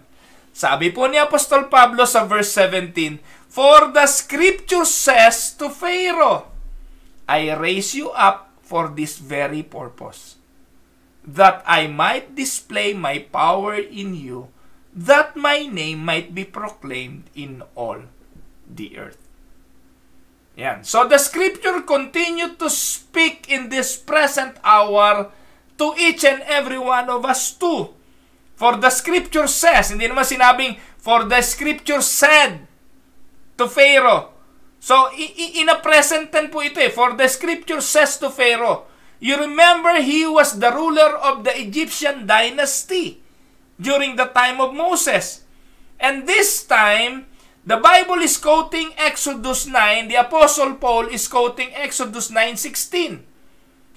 Sabi po ni Apostol Pablo sa verse 17, For the scripture says to Pharaoh, I raise you up for this very purpose, that I might display my power in you, that my name might be proclaimed in all the earth. Yan. So the scripture continue to speak in this present hour to each and every one of us too. For the scripture says, hindi naman sinabing, for the scripture said to Pharaoh. So, in a present tense po ito eh. For the scripture says to Pharaoh, you remember he was the ruler of the Egyptian dynasty during the time of Moses. And this time, the Bible is quoting Exodus 9. The Apostle Paul is quoting Exodus 9.16.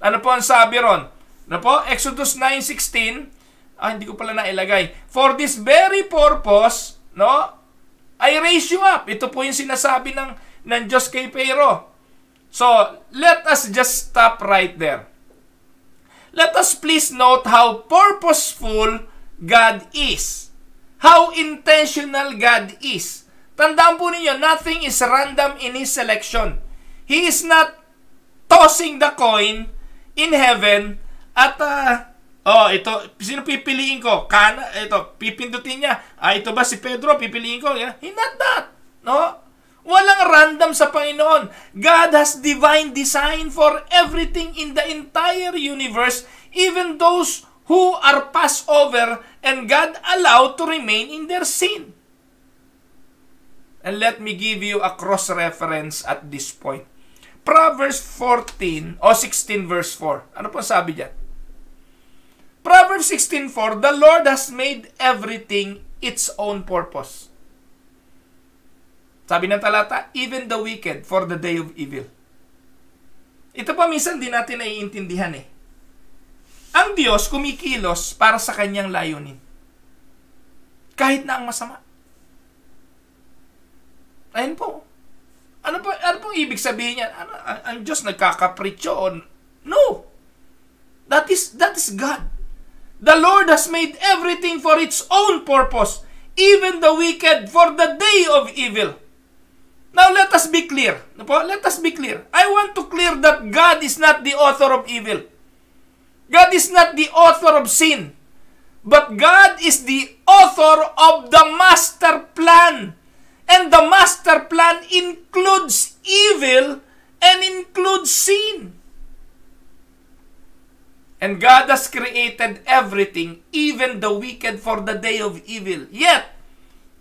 Ano po ang sabi ron? Ano po? Exodus 9.16 Ah, hindi ko pala nailagay. For this very purpose, no? I raise you up. Ito po yung sinasabi ng, ng Diyos kay Pero. So, let us just stop right there. Let us please note how purposeful God is. How intentional God is. Tandaan po ninyo, nothing is random in His selection. He is not tossing the coin in heaven at uh, Oh, ito, sino pipiliin ko? Kana, ito, pipindutin niya. Ah, ito ba si Pedro? Pipiliin ko? Yeah. Hey, not that. No? Walang random sa Panginoon. God has divine design for everything in the entire universe, even those who are passed over and God allowed to remain in their sin. And let me give you a cross-reference at this point. Proverbs 14 o 16 verse 4. Ano po sabi diyan? Proverbs 16:4, The Lord has made everything its own purpose. Sabi ng talata, even the wicked for the day of evil. Ito pa minsan din natin naiintindihan eh. Ang Diyos kumikilos para sa kanyang layunin. Kahit na ang masama. Ayun po. Ano po, ano po ibig sabihin niya? Ano, ang, ang Diyos nagkakapritsyo No. That is that is God. The Lord has made everything for its own purpose, even the wicked for the day of evil. Now let us be clear. Ano let us be clear. I want to clear that God is not the author of evil. God is not the author of sin. But God is the author of the master plan. And the master plan includes evil and includes sin. And God has created everything, even the wicked, for the day of evil. Yet,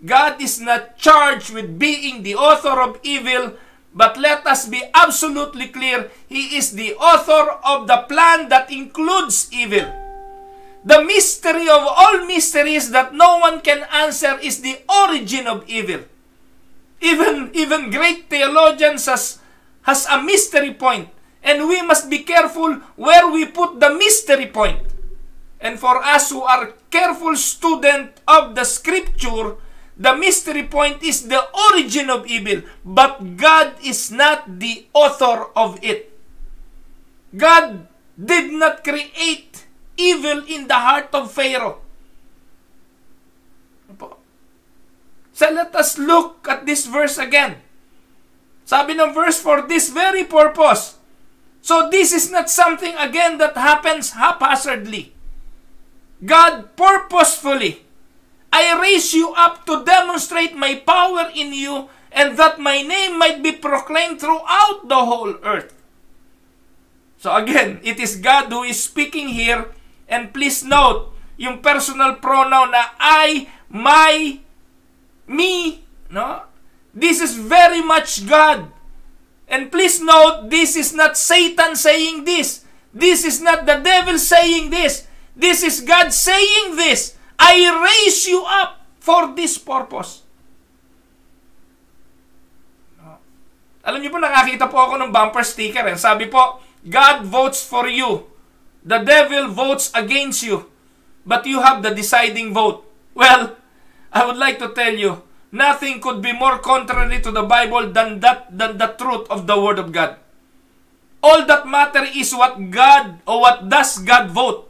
God is not charged with being the author of evil, but let us be absolutely clear, He is the author of the plan that includes evil. The mystery of all mysteries that no one can answer is the origin of evil. Even, even great theologians has, has a mystery point And we must be careful where we put the mystery point. And for us who are careful student of the scripture, the mystery point is the origin of evil, but God is not the author of it. God did not create evil in the heart of Pharaoh. So let us look at this verse again. Sabi ng verse, for this very purpose, So this is not something again that happens haphazardly. God purposefully, I raise you up to demonstrate my power in you and that my name might be proclaimed throughout the whole earth. So again, it is God who is speaking here and please note yung personal pronoun na I, my, me, no? This is very much God And please note, this is not Satan saying this. This is not the devil saying this. This is God saying this. I raise you up for this purpose. No. Alam niyo po, nakakita po ako ng bumper sticker. And eh. sabi po, God votes for you. The devil votes against you. But you have the deciding vote. Well, I would like to tell you, Nothing could be more contrary to the Bible than that than the truth of the word of God. All that matter is what God or what does God vote.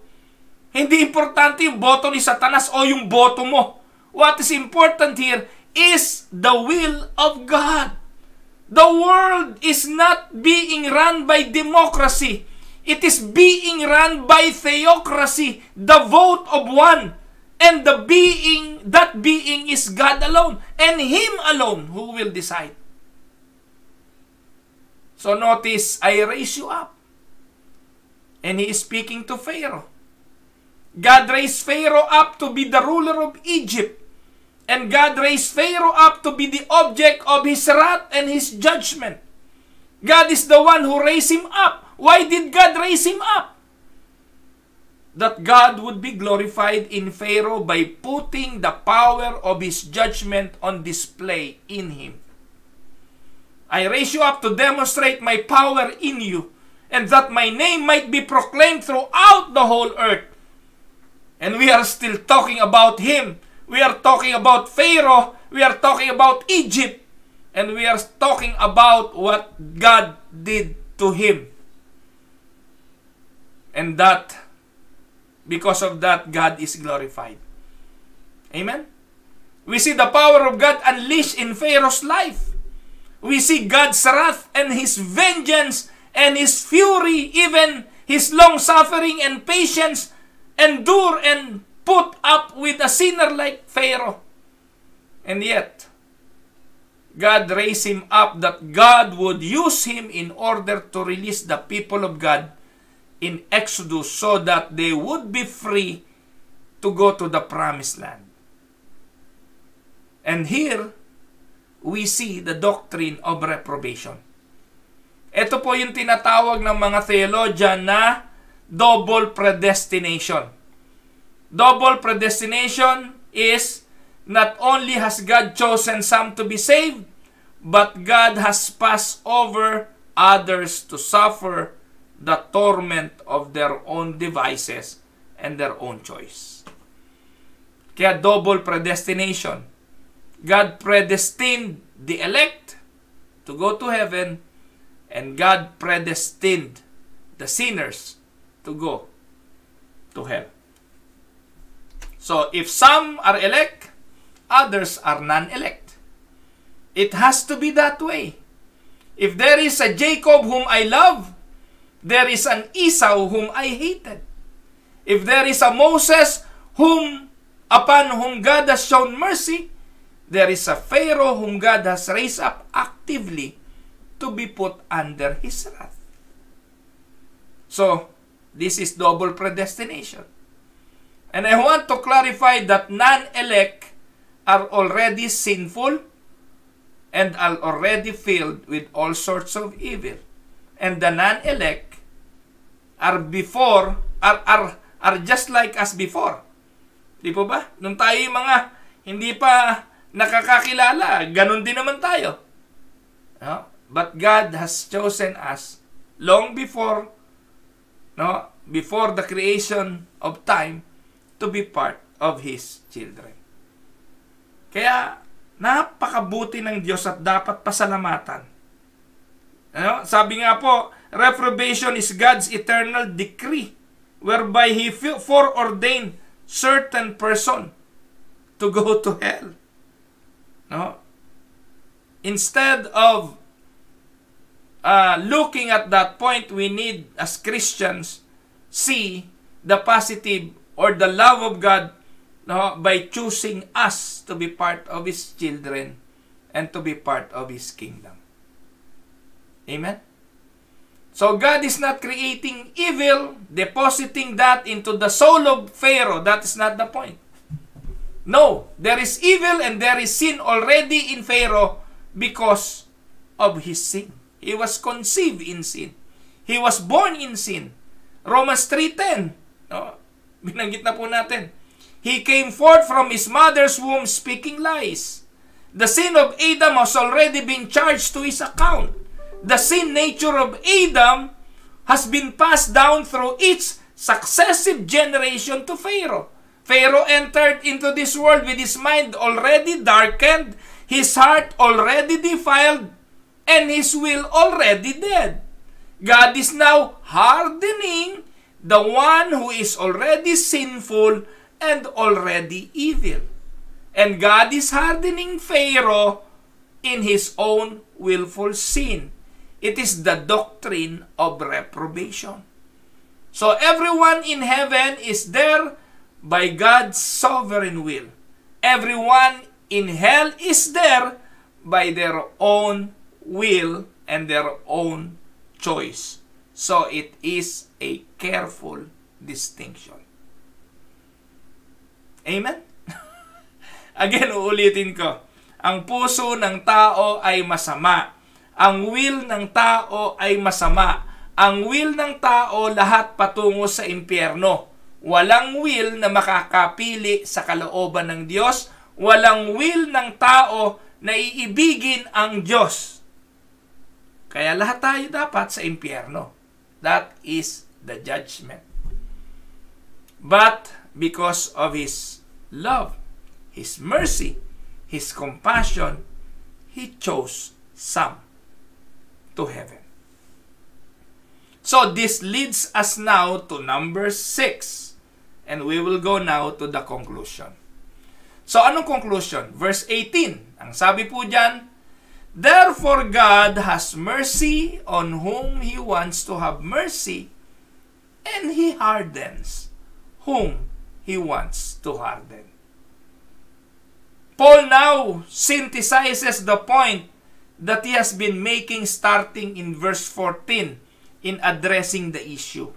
Hindi importante yung boto ni Satanas o yung boto mo. What is important here is the will of God. The world is not being run by democracy. It is being run by theocracy, the vote of one. And the being, that being is God alone and Him alone who will decide. So notice, I raise you up. And He is speaking to Pharaoh. God raised Pharaoh up to be the ruler of Egypt. And God raised Pharaoh up to be the object of his wrath and his judgment. God is the one who raised him up. Why did God raise him up? that God would be glorified in Pharaoh by putting the power of his judgment on display in him. I raise you up to demonstrate my power in you, and that my name might be proclaimed throughout the whole earth. And we are still talking about him. We are talking about Pharaoh. We are talking about Egypt. And we are talking about what God did to him. And that because of that, God is glorified. Amen? We see the power of God unleashed in Pharaoh's life. We see God's wrath and His vengeance and His fury, even His long suffering and patience, endure and put up with a sinner like Pharaoh. And yet, God raised him up that God would use him in order to release the people of God in Exodus so that they would be free to go to the promised land. And here, we see the doctrine of reprobation. Ito po yung tinatawag ng mga theologian na double predestination. Double predestination is not only has God chosen some to be saved, but God has passed over others to suffer the torment of their own devices and their own choice. Kaya double predestination. God predestined the elect to go to heaven and God predestined the sinners to go to hell. So if some are elect, others are non-elect. It has to be that way. If there is a Jacob whom I love, there is an Esau whom I hated. If there is a Moses whom upon whom God has shown mercy, there is a Pharaoh whom God has raised up actively to be put under his wrath. So, this is double predestination. And I want to clarify that non-elect are already sinful and are already filled with all sorts of evil. And the non-elect are before, are, are, are just like us before. Di po ba? Nung tayo mga hindi pa nakakakilala, ganun din naman tayo. No? But God has chosen us long before no before the creation of time to be part of his children. Kaya napakabuti ng Diyos at dapat pasalamatan. Ano? Sabi nga po Reprobation is God's eternal decree whereby He foreordained certain person to go to hell. No? Instead of uh, looking at that point, we need, as Christians, see the positive or the love of God no, by choosing us to be part of His children and to be part of His kingdom. Amen? So God is not creating evil, depositing that into the soul of Pharaoh. That is not the point. No, there is evil and there is sin already in Pharaoh because of his sin. He was conceived in sin. He was born in sin. Romans 3.10, no? binanggit na po natin. He came forth from his mother's womb speaking lies. The sin of Adam has already been charged to his account. the sin nature of Adam has been passed down through each successive generation to Pharaoh. Pharaoh entered into this world with his mind already darkened, his heart already defiled, and his will already dead. God is now hardening the one who is already sinful and already evil. And God is hardening Pharaoh in his own willful sin. It is the doctrine of reprobation. So everyone in heaven is there by God's sovereign will. Everyone in hell is there by their own will and their own choice. So it is a careful distinction. Amen? Again, uulitin ko. Ang puso ng tao ay masama ang will ng tao ay masama. Ang will ng tao lahat patungo sa impyerno. Walang will na makakapili sa kalooban ng Diyos. Walang will ng tao na iibigin ang Diyos. Kaya lahat tayo dapat sa impyerno. That is the judgment. But because of His love, His mercy, His compassion, He chose some to heaven. So this leads us now to number 6. And we will go now to the conclusion. So anong conclusion? Verse 18. Ang sabi po diyan, Therefore God has mercy on whom He wants to have mercy, and He hardens whom He wants to harden. Paul now synthesizes the point that he has been making starting in verse 14 in addressing the issue.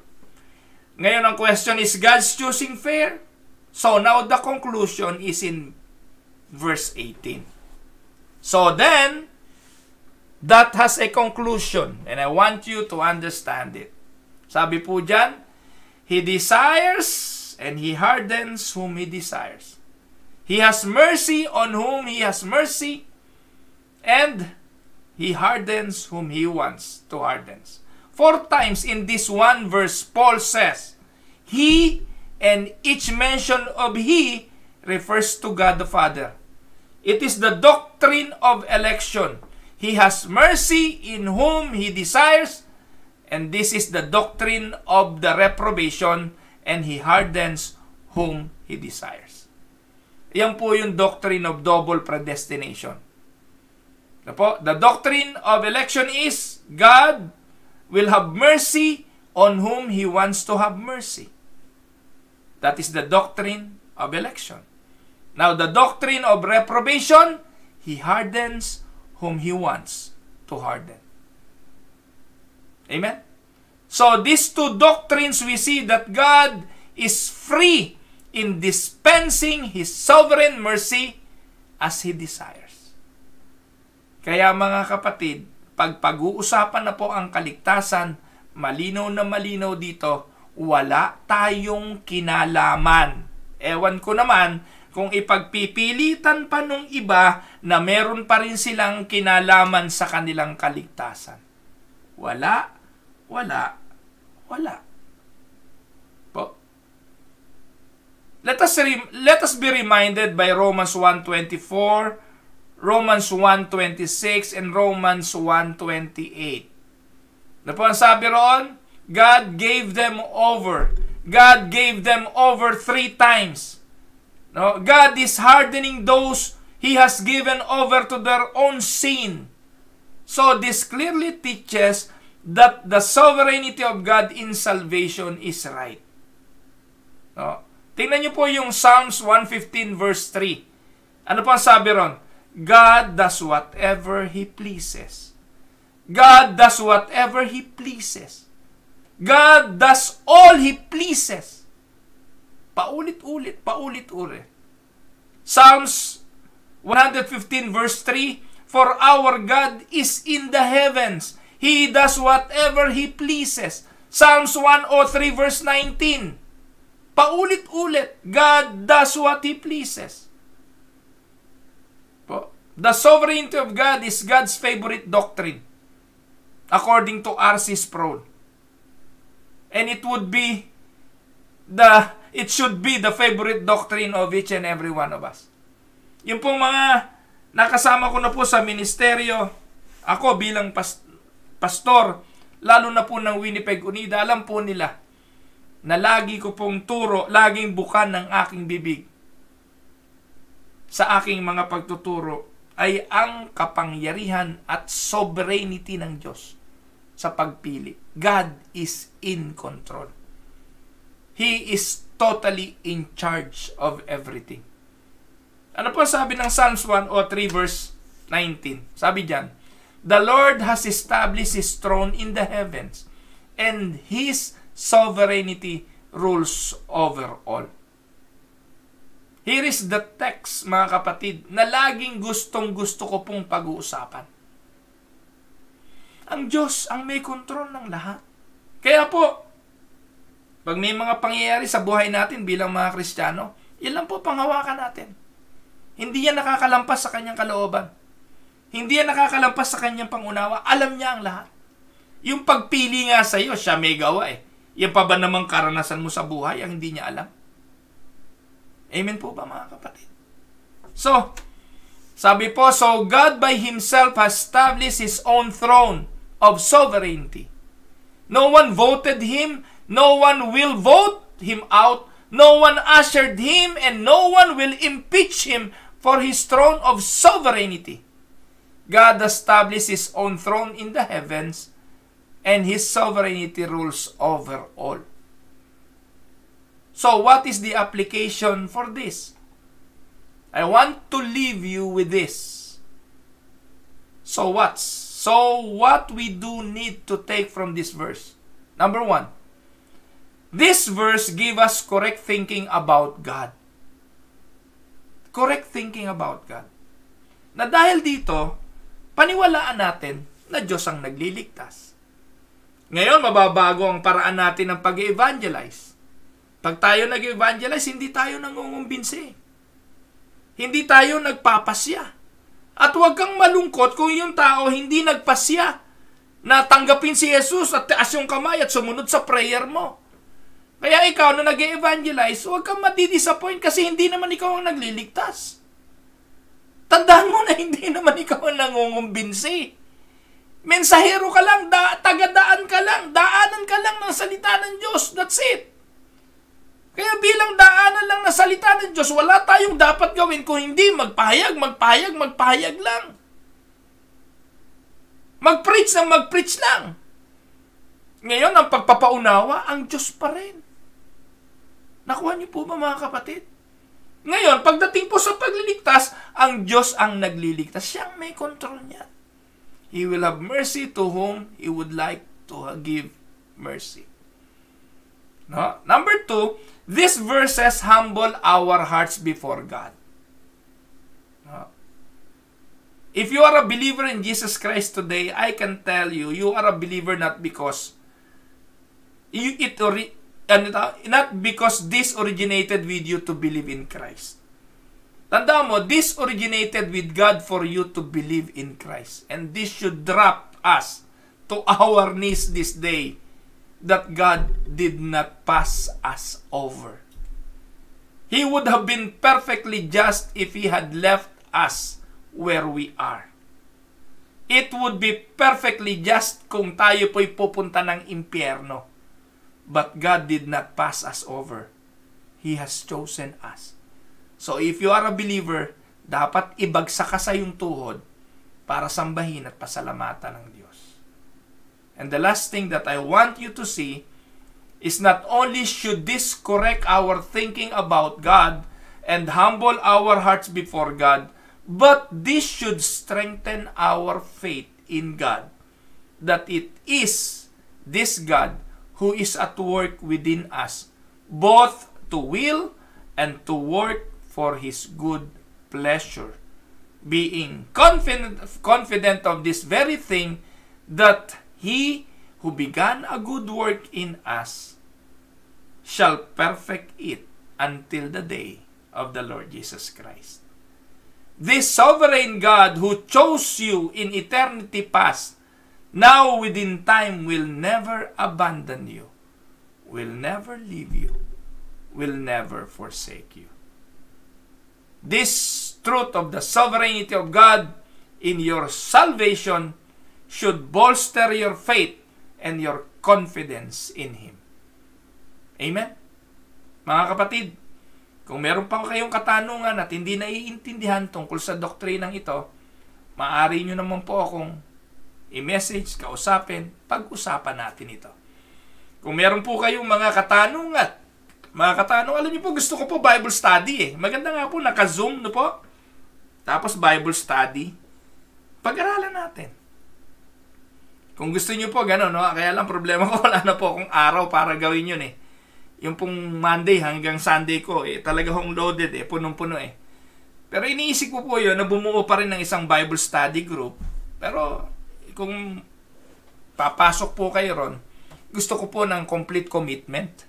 Ngayon, ang question is, God's choosing fair? So now the conclusion is in verse 18. So then, that has a conclusion and I want you to understand it. Sabi po dyan, He desires and He hardens whom He desires. He has mercy on whom He has mercy and He hardens whom He wants to harden. Four times in this one verse, Paul says, He and each mention of He refers to God the Father. It is the doctrine of election. He has mercy in whom He desires, and this is the doctrine of the reprobation, and He hardens whom He desires. Yan po yung doctrine of double predestination. Na po, the doctrine of election is God will have mercy on whom He wants to have mercy. That is the doctrine of election. Now, the doctrine of reprobation, He hardens whom He wants to harden. Amen? So, these two doctrines, we see that God is free in dispensing His sovereign mercy as He desires. Kaya mga kapatid, pag pag-uusapan na po ang kaligtasan, malinaw na malinaw dito, wala tayong kinalaman. Ewan ko naman kung ipagpipilitan pa nung iba na meron pa rin silang kinalaman sa kanilang kaligtasan. Wala, wala, wala. Po. Let us, re- let us be reminded by Romans 1.24 Romans 1.26 and Romans 1.28. Na ano po ang sabi roon? God gave them over. God gave them over three times. No? God is hardening those He has given over to their own sin. So this clearly teaches that the sovereignty of God in salvation is right. No? Tingnan niyo po yung Psalms 115 verse 3. Ano pa sabi ron? God does whatever He pleases. God does whatever He pleases. God does all He pleases. Paulit-ulit, paulit-ulit. Psalms 115 verse 3, For our God is in the heavens. He does whatever He pleases. Psalms 103 verse 19, paulit-ulit, God does what He pleases. The sovereignty of God is God's favorite doctrine, according to R.C. Sproul. And it would be the it should be the favorite doctrine of each and every one of us. Yung pong mga nakasama ko na po sa ministeryo, ako bilang pas- pastor, lalo na po ng Winnipeg Unida, alam po nila na lagi ko pong turo, laging bukan ng aking bibig sa aking mga pagtuturo ay ang kapangyarihan at sovereignty ng Diyos sa pagpili. God is in control. He is totally in charge of everything. Ano po sabi ng Psalms 103 verse 19? Sabi diyan, The Lord has established His throne in the heavens, and His sovereignty rules over all. Here is the text, mga kapatid, na laging gustong gusto ko pong pag-uusapan. Ang Diyos ang may kontrol ng lahat. Kaya po, pag may mga pangyayari sa buhay natin bilang mga Kristiyano, yan lang po panghawakan natin. Hindi yan nakakalampas sa kanyang kalooban. Hindi yan nakakalampas sa kanyang pangunawa. Alam niya ang lahat. Yung pagpili nga sa iyo, siya may gawa eh. Yan pa ba namang karanasan mo sa buhay ang hindi niya alam? Amen po ba mga kapatid? So, sabi po, So God by Himself has established His own throne of sovereignty. No one voted Him, no one will vote Him out, no one ushered Him, and no one will impeach Him for His throne of sovereignty. God established His own throne in the heavens, and His sovereignty rules over all. So what is the application for this? I want to leave you with this. So what? So what we do need to take from this verse? Number one, this verse give us correct thinking about God. Correct thinking about God. Na dahil dito, paniwalaan natin na Diyos ang nagliligtas. Ngayon, mababago ang paraan natin ng pag-evangelize. Pag tayo nag-evangelize, hindi tayo nangungumbinsi. Hindi tayo nagpapasya. At huwag kang malungkot kung yung tao hindi nagpasya na tanggapin si Jesus at taas yung kamay at sumunod sa prayer mo. Kaya ikaw na nag evangelize huwag kang matidisappoint kasi hindi naman ikaw ang nagliligtas. Tandaan mo na hindi naman ikaw ang nangungumbinsi. Mensahero ka lang, da- tagadaan ka lang, daanan ka lang ng salita ng Diyos, that's it. Kaya bilang daanan lang na salita ng Diyos, wala tayong dapat gawin kung hindi magpahayag, magpahayag, magpahayag lang. Mag-preach ng mag-preach lang. Ngayon, ang pagpapaunawa, ang Diyos pa rin. Nakuha niyo po ba mga kapatid? Ngayon, pagdating po sa pagliligtas, ang Diyos ang nagliligtas. Siyang may control niya. He will have mercy to whom He would like to give mercy. No? Number two, These verses humble our hearts before God. Ah. If you are a believer in Jesus Christ today, I can tell you, you are a believer not because you, it ori- ano not because this originated with you to believe in Christ. Tanda mo, this originated with God for you to believe in Christ. And this should drop us to our knees this day that God did not pass us over. He would have been perfectly just if He had left us where we are. It would be perfectly just kung tayo po'y pupunta ng impyerno. But God did not pass us over. He has chosen us. So if you are a believer, dapat ibagsak ka sa iyong tuhod para sambahin at pasalamatan ng And the last thing that I want you to see is not only should this correct our thinking about God and humble our hearts before God, but this should strengthen our faith in God that it is this God who is at work within us, both to will and to work for His good pleasure. Being confident, confident of this very thing, that He who began a good work in us shall perfect it until the day of the Lord Jesus Christ. This sovereign God who chose you in eternity past, now within time will never abandon you, will never leave you, will never forsake you. This truth of the sovereignty of God in your salvation should bolster your faith and your confidence in Him. Amen? Mga kapatid, kung meron pa kayong katanungan at hindi naiintindihan tungkol sa doktrinang ito, maaari nyo naman po akong i-message, kausapin, pag-usapan natin ito. Kung meron po kayong mga katanungan, mga katanungan, alam niyo po, gusto ko po Bible study eh. Maganda nga po, naka-zoom, no po? Tapos Bible study. Pag-aralan natin. Kung gusto niyo po, gano'n, no? Kaya lang problema ko, wala na po akong araw para gawin yun, eh. Yung pong Monday hanggang Sunday ko, eh, talaga hong loaded, eh, punong-puno, eh. Pero iniisip ko po yun na bumuo pa rin ng isang Bible study group. Pero kung papasok po kayo ron, gusto ko po ng complete commitment.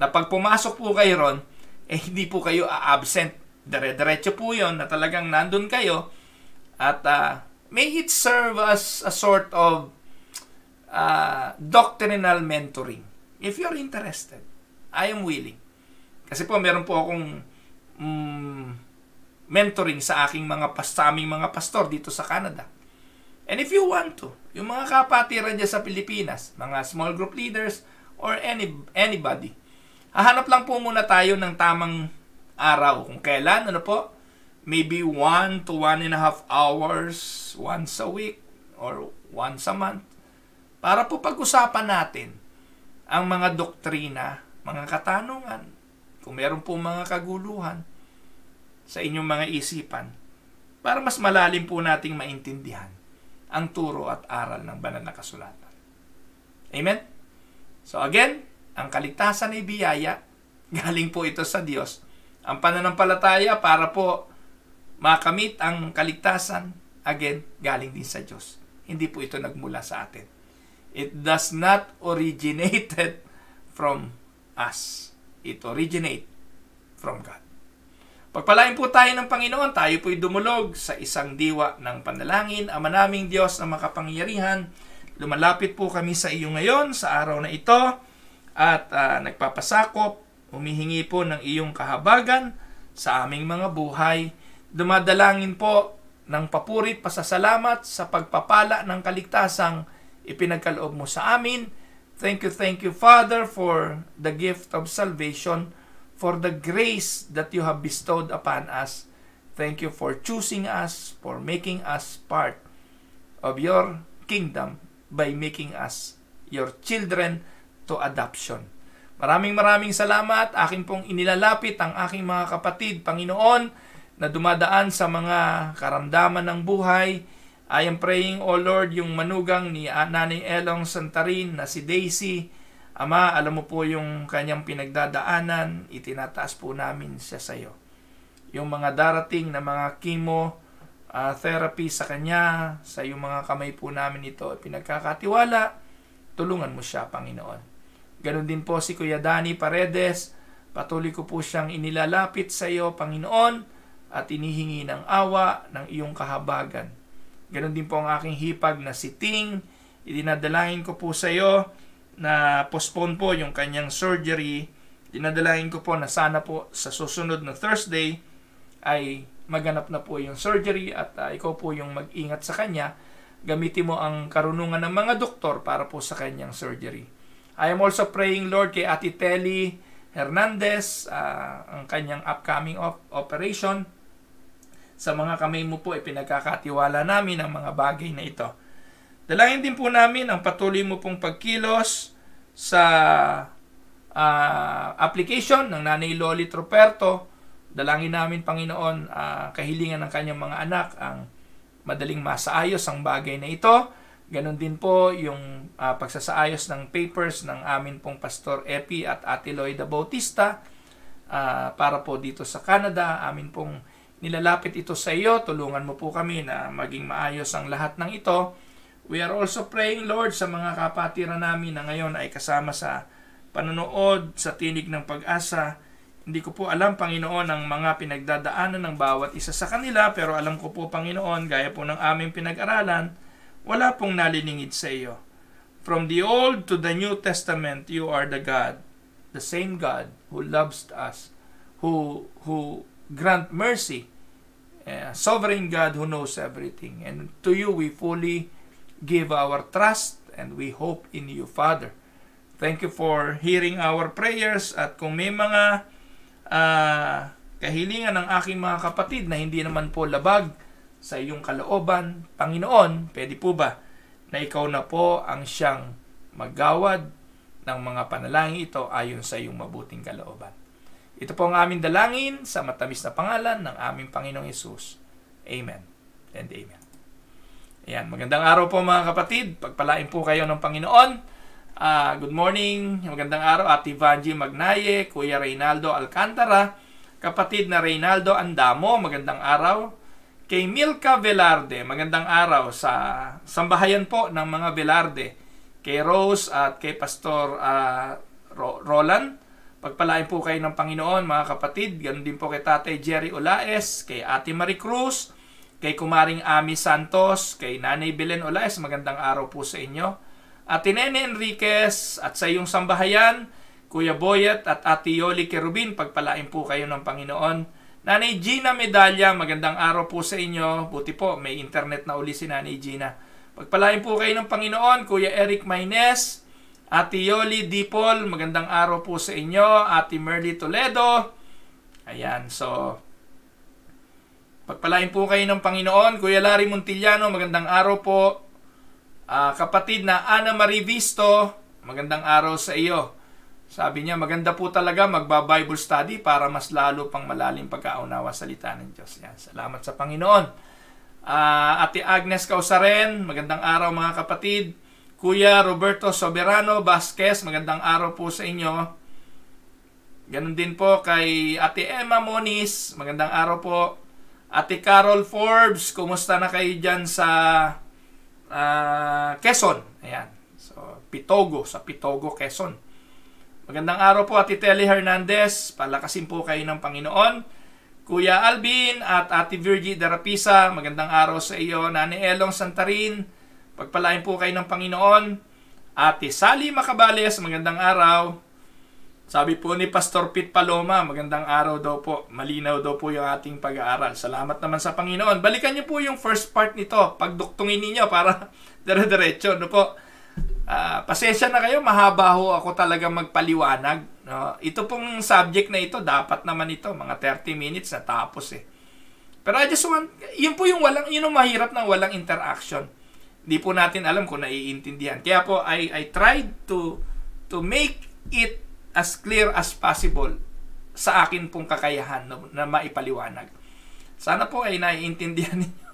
Na pag pumasok po kayo ron, eh hindi po kayo absent. Dire-diretso po yon na talagang nandun kayo. At uh, may it serve as a sort of uh, doctrinal mentoring. If you're interested, I am willing. Kasi po, meron po akong um, mentoring sa aking mga pastaming mga pastor dito sa Canada. And if you want to, yung mga kapatira niya sa Pilipinas, mga small group leaders, or any, anybody, hahanap lang po muna tayo ng tamang araw. Kung kailan, ano po, maybe one to one and a half hours once a week or once a month para po pag-usapan natin ang mga doktrina, mga katanungan, kung meron po mga kaguluhan sa inyong mga isipan, para mas malalim po nating maintindihan ang turo at aral ng banal na kasulatan. Amen? So again, ang kaligtasan ay biyaya, galing po ito sa Diyos. Ang pananampalataya para po makamit ang kaligtasan, again, galing din sa Diyos. Hindi po ito nagmula sa atin. It does not originated from us. It originate from God. Pagpalain po tayo ng Panginoon, tayo po'y dumulog sa isang diwa ng panalangin. Ama naming Diyos na makapangyarihan, lumalapit po kami sa iyo ngayon sa araw na ito at uh, nagpapasakop, humihingi po ng iyong kahabagan sa aming mga buhay. Dumadalangin po ng papurit pasasalamat sa pagpapala ng kaligtasang ipinagkaloob mo sa amin. Thank you, thank you, Father, for the gift of salvation, for the grace that you have bestowed upon us. Thank you for choosing us, for making us part of your kingdom by making us your children to adoption. Maraming maraming salamat. Akin pong inilalapit ang aking mga kapatid, Panginoon, na dumadaan sa mga karamdaman ng buhay, I am praying, O Lord, yung manugang ni Nanay Elong Santarin na si Daisy. Ama, alam mo po yung kanyang pinagdadaanan, itinataas po namin siya sa iyo. Yung mga darating na mga chemo, uh, therapy sa kanya, sa yung mga kamay po namin ito, pinagkakatiwala, tulungan mo siya, Panginoon. Ganon din po si Kuya Dani Paredes, patuloy ko po siyang inilalapit sa iyo, Panginoon, at inihingi ng awa ng iyong kahabagan Ganon din po ang aking hipag na siting. Idinadalahin ko po sa iyo na postpone po yung kanyang surgery. Dinadalahin ko po na sana po sa susunod na Thursday ay maganap na po yung surgery at uh, ikaw po yung mag-ingat sa kanya. Gamitin mo ang karunungan ng mga doktor para po sa kanyang surgery. I am also praying, Lord, kay Ate Telly Hernandez, uh, ang kanyang upcoming op- operation sa mga kamay mo po, ipinagkakatiwala namin ang mga bagay na ito. Dalangin din po namin ang patuloy mo pong pagkilos sa uh, application ng Nanay Loli Troperto. Dalangin namin, Panginoon, uh, kahilingan ng kanyang mga anak ang madaling masaayos ang bagay na ito. Ganon din po yung uh, pagsasaayos ng papers ng amin pong Pastor Epi at Ate Lloyda Bautista uh, para po dito sa Canada. Amin pong Nilalapit ito sa iyo. Tulungan mo po kami na maging maayos ang lahat ng ito. We are also praying, Lord, sa mga kapatiran namin na ngayon ay kasama sa panonood, sa tinig ng pag-asa. Hindi ko po alam, Panginoon, ang mga pinagdadaanan ng bawat isa sa kanila, pero alam ko po, Panginoon, gaya po ng aming pinag-aralan, wala pong naliningid sa iyo. From the Old to the New Testament, you are the God, the same God who loves us, who, who grant mercy uh, sovereign God who knows everything. And to you we fully give our trust and we hope in you, Father. Thank you for hearing our prayers at kung may mga uh, kahilingan ng aking mga kapatid na hindi naman po labag sa iyong kalooban, Panginoon, pwede po ba na ikaw na po ang siyang maggawad ng mga panalangin ito ayon sa iyong mabuting kalooban? Ito po ang aming dalangin sa matamis na pangalan ng aming Panginoong Yesus. Amen and amen. Ayan, magandang araw po mga kapatid. Pagpalain po kayo ng Panginoon. Uh, good morning, magandang araw Ate Vanji Magnaye, Kuya Reynaldo Alcantara, kapatid na Reynaldo Andamo, magandang araw. Kay Milka Velarde, magandang araw sa sambahayan po ng mga Velarde. Kay Rose at kay Pastor uh, Roland, Pagpalain po kayo ng Panginoon, mga kapatid. Ganon din po kay Tatay Jerry Olaes, kay Ate Marie Cruz, kay Kumaring Ami Santos, kay Nanay Belen Olaes. Magandang araw po sa inyo. Ate Nene Enriquez at sa iyong sambahayan, Kuya Boyet at Ate Yoli Kerubin, pagpalain po kayo ng Panginoon. Nanay Gina Medalya, magandang araw po sa inyo. Buti po, may internet na uli si Nanay Gina. Pagpalain po kayo ng Panginoon, Kuya Eric Maines, Ati Yoli Dipol, magandang araw po sa inyo. Ati Merly Toledo. Ayan, so pagpalain po kayo ng Panginoon. Kuya Larry Montillano, magandang araw po. Uh, kapatid na Ana Marie Visto, magandang araw sa iyo. Sabi niya, maganda po talaga magba-Bible study para mas lalo pang malalim pagkaunawa salita ng Diyos. Yan. Salamat sa Panginoon. Uh, Ate Agnes Kausaren, magandang araw mga kapatid. Kuya Roberto Soberano Vasquez, magandang araw po sa inyo. Ganon din po kay Ate Emma Moniz, magandang araw po. Ate Carol Forbes, kumusta na kayo dyan sa uh, Quezon? Ayan, so, Pitogo, sa Pitogo, Quezon. Magandang araw po Ate Telly Hernandez, palakasin po kayo ng Panginoon. Kuya Alvin at Ate Virgie Darapisa, magandang araw sa iyo. Nani Elong Santarin, Pagpalain po kayo ng Panginoon. Ate Sally Macabales, magandang araw. Sabi po ni Pastor Pete Paloma, magandang araw daw po. Malinaw daw po yung ating pag-aaral. Salamat naman sa Panginoon. Balikan niyo po yung first part nito. Pagduktungin niyo para dire-diretso. No po? Uh, pasensya na kayo, mahaba ho ako talaga magpaliwanag. No? Ito pong subject na ito, dapat naman ito, mga 30 minutes na tapos eh. Pero I just want, yun po yung walang, yun ang mahirap ng walang interaction. Hindi po natin alam kung naiintindihan. Kaya po, I, I tried to, to make it as clear as possible sa akin pong kakayahan no, na maipaliwanag. Sana po ay naiintindihan ninyo.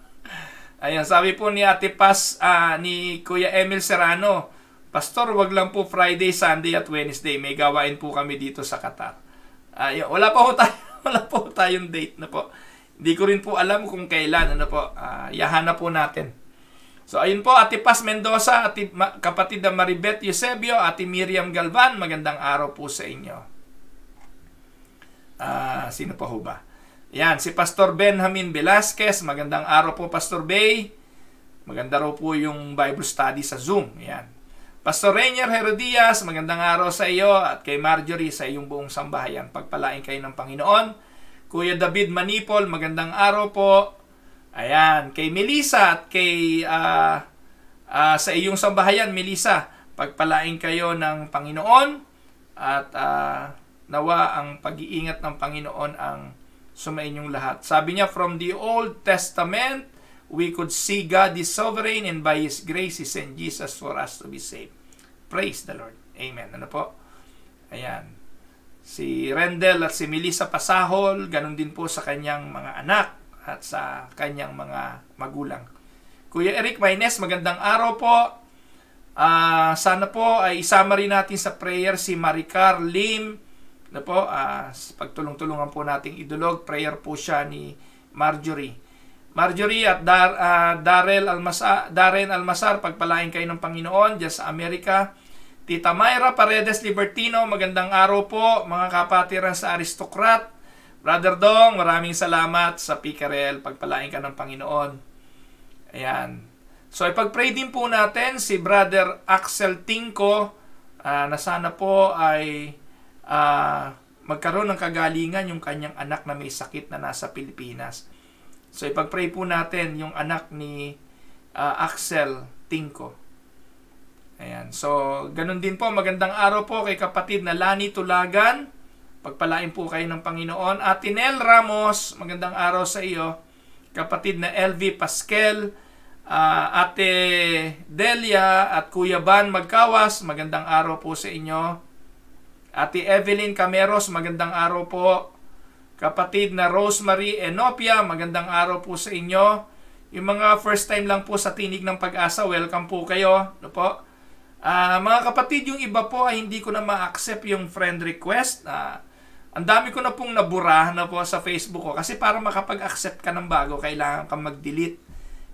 Ayan, sabi po ni Ate Pas, uh, ah, ni Kuya Emil Serrano, Pastor, wag lang po Friday, Sunday at Wednesday. May gawain po kami dito sa Qatar. Ay, ah, wala pa po tayo, wala po tayong date na po. Hindi ko rin po alam kung kailan ano po. Uh, ah, yahanap po natin. So ayun po, Ate Paz Mendoza, Ate Ma- kapatid na Maribeth Eusebio, Ate Miriam Galvan, magandang araw po sa inyo. Ah, uh, sino pa ho ba? Yan, si Pastor Benjamin Velasquez, magandang araw po Pastor Bay. Maganda raw po yung Bible study sa Zoom. Yan. Pastor Rainier Herodias, magandang araw sa iyo at kay Marjorie sa iyong buong sambahayan. Pagpalain kayo ng Panginoon. Kuya David Manipol, magandang araw po. Ayan, kay Melissa at kay uh, uh, sa iyong sambahayan, Melissa, pagpalain kayo ng Panginoon at uh, nawa ang pag-iingat ng Panginoon ang sumainyong lahat. Sabi niya, from the Old Testament, we could see God is sovereign and by His grace, He sent Jesus for us to be saved. Praise the Lord. Amen. Ano po? Ayan. Si Rendel at si Melissa Pasahol, ganun din po sa kanyang mga anak at sa kanyang mga magulang. Kuya Eric Maines, magandang araw po. Uh, sana po ay isama rin natin sa prayer si Maricar Lim. Na ano po, uh, pagtulong-tulungan po nating idulog. Prayer po siya ni Marjorie. Marjorie at Dar, uh, Darrell Almasar, Darren Almasar, pagpalain kayo ng Panginoon dyan sa Amerika. Tita Mayra Paredes Libertino, magandang araw po mga kapatiran sa aristokrat. Brother Dong, maraming salamat sa Picarel. Pagpalain ka ng Panginoon. Ayan. So, ipag-pray din po natin si Brother Axel Tinko uh, na sana po ay uh, magkaroon ng kagalingan yung kanyang anak na may sakit na nasa Pilipinas. So, ipag-pray po natin yung anak ni uh, Axel Tinko. Ayan. So, ganun din po. Magandang araw po kay kapatid na Lani Tulagan Pagpalain po kayo ng Panginoon. At Tinel Ramos, magandang araw sa iyo. Kapatid na LV Pascal, uh, ah, Ate Delia at Kuya Ban Magkawas, magandang araw po sa inyo. Ate Evelyn Cameros, magandang araw po. Kapatid na Rosemary Enopia, magandang araw po sa inyo. Yung mga first time lang po sa Tinig ng Pag-asa, welcome po kayo. No po? Uh, mga kapatid, yung iba po ay hindi ko na ma-accept yung friend request. Uh, ang dami ko na pong nabura na po sa Facebook ko kasi para makapag-accept ka ng bago, kailangan kang mag-delete.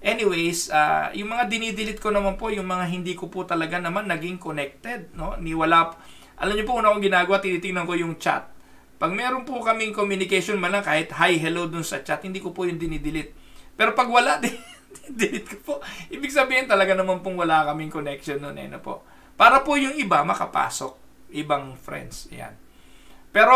Anyways, uh, yung mga dinidelete ko naman po, yung mga hindi ko po talaga naman naging connected. No? Niwala po. Alam niyo po, una kong ginagawa, tinitingnan ko yung chat. Pag meron po kaming communication man lang, kahit hi, hello dun sa chat, hindi ko po yung dinidelete. Pero pag wala, delete ko po. Ibig sabihin talaga naman pong wala kaming connection nun. Eh, no po. Para po yung iba makapasok. Ibang friends. Ayan. Pero,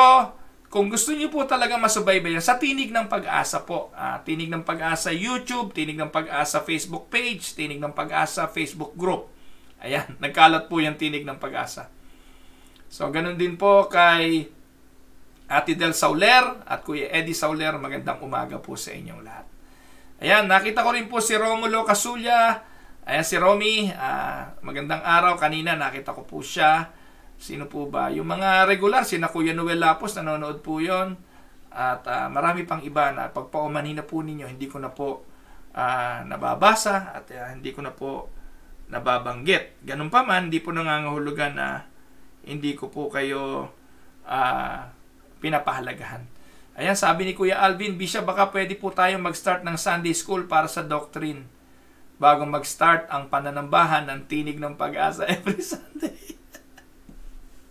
kung gusto niyo po talaga masubaybayan sa Tinig ng Pag-asa po, uh, Tinig ng Pag-asa YouTube, Tinig ng Pag-asa Facebook page, Tinig ng Pag-asa Facebook group. Ayan, nagkalat po yung Tinig ng Pag-asa. So, ganun din po kay Ate Del Sauler at Kuya Eddie Sauler. Magandang umaga po sa inyong lahat. Ayan, nakita ko rin po si Romulo Casulla. Ayan si Romy, uh, magandang araw. Kanina nakita ko po siya. Sino po ba? Yung mga regular, si na Kuya Noel Lapos, nanonood po yon At uh, marami pang iba na pagpaumanhin na po ninyo, hindi ko na po uh, nababasa at uh, hindi ko na po nababanggit. Ganun pa man, hindi po nangangahulugan na hindi ko po kayo uh, pinapahalagahan. Ayan, sabi ni Kuya Alvin, Bishop, baka pwede po tayong mag-start ng Sunday School para sa doctrine bago mag-start ang pananambahan ng tinig ng pag-asa every Sunday.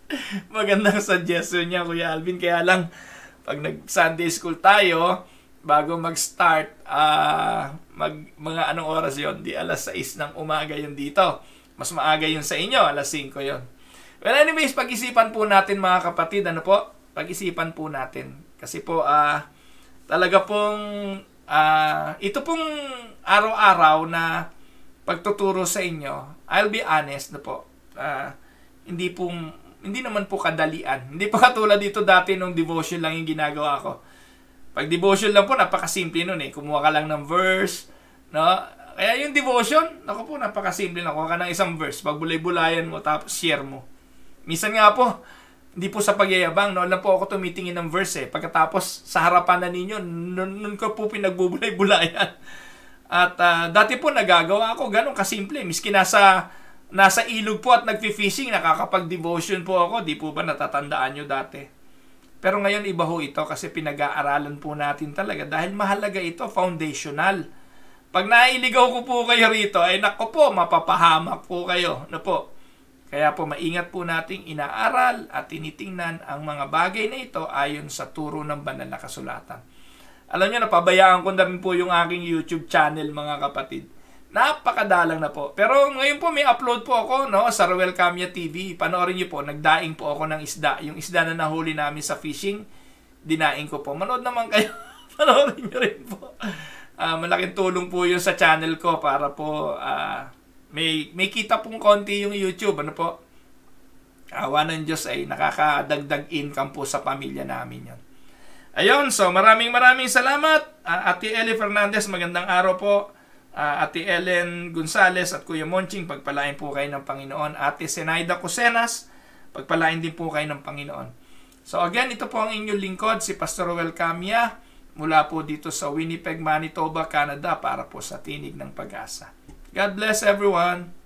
Magandang suggestion niya, Kuya Alvin. Kaya lang, pag nag-Sunday school tayo, bago mag-start, uh, mag, mga anong oras yon Di alas 6 ng umaga yon dito. Mas maaga yon sa inyo, alas 5 yon Well, anyways, pag-isipan po natin mga kapatid, ano po? Pag-isipan po natin. Kasi po, uh, talaga pong, uh, ito pong araw-araw na pagtuturo sa inyo, I'll be honest na ano po, uh, hindi pong hindi naman po kadalian. Hindi pa katulad dito dati nung devotion lang yung ginagawa ko. Pag devotion lang po, napakasimple nun eh. Kumuha ka lang ng verse, no? Kaya yung devotion, ako po, napakasimple lang. Kuha ka ng isang verse, Pag bulay bulayan mo, tapos share mo. Minsan nga po, hindi po sa pagyayabang, no? Alam po ako tumitingin ng verse eh. Pagkatapos, sa harapan na ninyo, nun, ko po pinagbubulay-bulayan. At uh, dati po nagagawa ako, ganun kasimple. Miski nasa nasa ilog po at nagfi-fishing, nakakapag-devotion po ako. Di po ba natatandaan nyo dati? Pero ngayon iba ho ito kasi pinag-aaralan po natin talaga dahil mahalaga ito, foundational. Pag nailigaw ko po kayo rito, ay nako po, mapapahamak po kayo. Ano po? Kaya po maingat po nating inaaral at tinitingnan ang mga bagay na ito ayon sa turo ng banal na kasulatan. Alam nyo, napabayaan ko na rin po yung aking YouTube channel mga kapatid Napakadalang na po. Pero ngayon po may upload po ako no sa Ruel Camia TV. Panoorin niyo po, nagdaing po ako ng isda. Yung isda na nahuli namin sa fishing, dinaing ko po. Manood naman kayo. Panoorin niyo rin po. Uh, malaking tulong po 'yun sa channel ko para po uh, may may kita pong konti yung YouTube, ano po. Awa ng Diyos ay nakakadagdag income po sa pamilya namin 'yon. Ayun, so maraming maraming salamat. Uh, Ate Eli Fernandez, magandang araw po uh, Ate Ellen Gonzales at Kuya Monching, pagpalain po kayo ng Panginoon. Ate Senaida Cusenas, pagpalain din po kayo ng Panginoon. So again, ito po ang inyong lingkod, si Pastor Roel Camia, mula po dito sa Winnipeg, Manitoba, Canada, para po sa Tinig ng Pag-asa. God bless everyone!